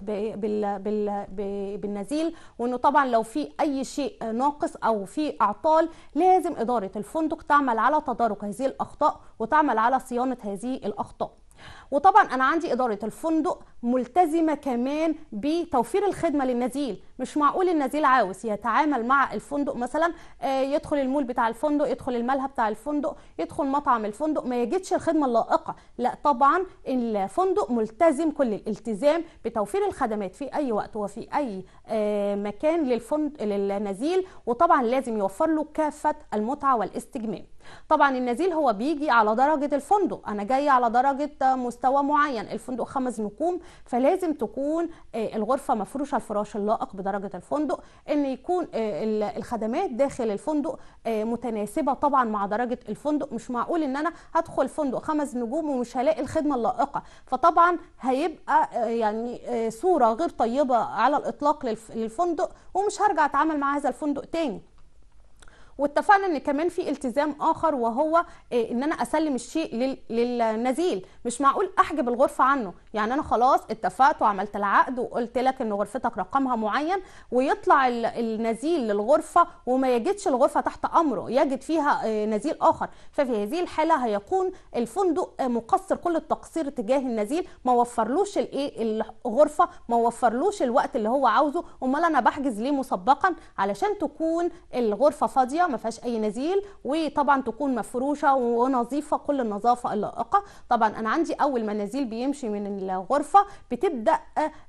بالنزيل وأنه طبعا لو في أي شيء ناقص أو في أعطال لازم إدارة الفندق تعمل على تدارك هذه الأخطاء وتعمل على صيانة هذه الأخطاء وطبعا انا عندي اداره الفندق ملتزمه كمان بتوفير الخدمه للنزيل مش معقول النزيل عاوز يتعامل مع الفندق مثلا آه، يدخل المول بتاع الفندق يدخل الملهى بتاع الفندق يدخل مطعم الفندق ما يجدش الخدمه اللائقه لا طبعا الفندق ملتزم كل الالتزام بتوفير الخدمات في اي وقت وفي اي آه، مكان للفندق للنزيل وطبعا لازم يوفر له كافه المتعه والاستجمام طبعا النزيل هو بيجي على درجه الفندق انا جاي على درجه مستوى معين الفندق خمس نجوم فلازم تكون آه، الغرفه مفروشه الفراش اللائق بدرجه الفندق ان يكون آه، الخدمات داخل الفندق آه، متناسبه طبعا مع درجه الفندق مش معقول ان انا هدخل فندق خمس نجوم ومش هلاقي الخدمه اللائقه فطبعا هيبقى يعني صوره غير طيبه على الاطلاق للفندق ومش هرجع اتعامل مع هذا الفندق تاني واتفقنا ان كمان في التزام اخر وهو آه، ان انا اسلم الشيء للنزيل مش معقول احجب الغرفه عنه يعني انا خلاص اتفقت وعملت العقد وقلت لك ان غرفتك رقمها معين ويطلع النزيل للغرفه وما يجدش الغرفه تحت امره يجد فيها آه، نزيل اخر ففي هذه الحاله هيكون الفندق آه، مقصر كل التقصير تجاه النزيل ما وفرلوش الايه الغرفه ما وفرلوش الوقت اللي هو عاوزه امال انا بحجز ليه مسبقا علشان تكون الغرفه فاضيه نقيه ما فيهاش اي نزيل وطبعا تكون مفروشه ونظيفه كل النظافه اللائقه طبعا انا عندي اول ما النزيل بيمشي من الغرفه بتبدا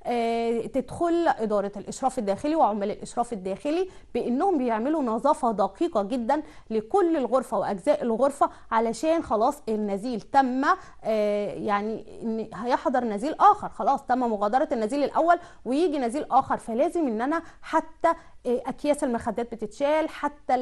آه، تدخل اداره الاشراف الداخلي وعمال الاشراف الداخلي بانهم بيعملوا نظافه دقيقه جدا لكل الغرفه واجزاء الغرفه علشان خلاص النزيل تم آه، يعني هيحضر نزيل اخر خلاص تم مغادره النزيل الاول ويجي نزيل اخر فلازم ان انا حتى اكياس المخدات بتتشال حتى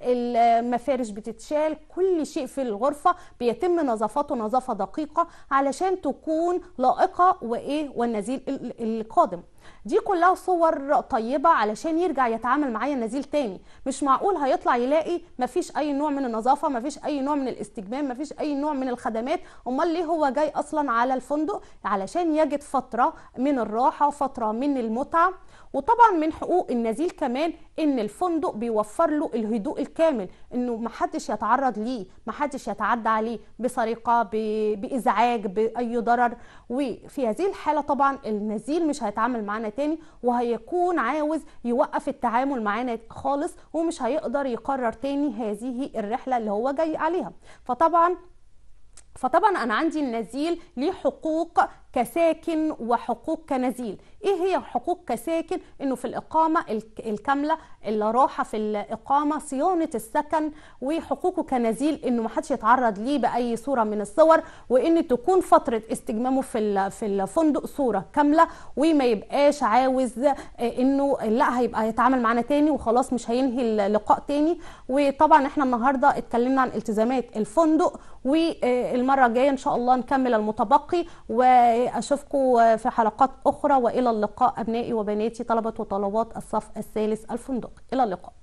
المفارش بتتشال كل شيء في الغرفه بيتم نظافته نظافه دقيقه علشان تكون لائقه وايه والنزيل القادم دي كلها صور طيبه علشان يرجع يتعامل معايا النزيل تاني مش معقول هيطلع يلاقي مفيش اي نوع من النظافه مفيش اي نوع من الاستجمام مفيش اي نوع من الخدمات امال ليه هو جاي اصلا على الفندق علشان يجد فتره من الراحه فتره من المتعه وطبعا من حقوق النزيل كمان ان الفندق بيوفر له الهدوء الكامل انه ما حدش يتعرض ليه ما حدش يتعدى عليه بسرقه بازعاج باي ضرر وفي هذه الحاله طبعا النزيل مش هيتعامل معانا تاني وهيكون عاوز يوقف التعامل معانا خالص ومش هيقدر يقرر تاني هذه الرحله اللي هو جاي عليها فطبعا فطبعا انا عندي النزيل ليه حقوق كساكن وحقوق كنزيل ايه هي حقوق كساكن انه في الاقامه الكامله الراحه في الاقامه صيانه السكن وحقوقه كنزيل انه ما حدش يتعرض ليه باي صوره من الصور وان تكون فتره استجمامه في في الفندق صوره كامله وما يبقاش عاوز آه، انه لا هيبقى يتعامل معانا تاني وخلاص مش هينهي اللقاء تاني وطبعا احنا النهارده اتكلمنا عن التزامات الفندق والمره الجايه ان شاء الله نكمل المتبقي واشوفكم في حلقات اخرى والى إلى اللقاء أبنائي وبناتي طلبة وطلبات الصف الثالث الفندق إلى اللقاء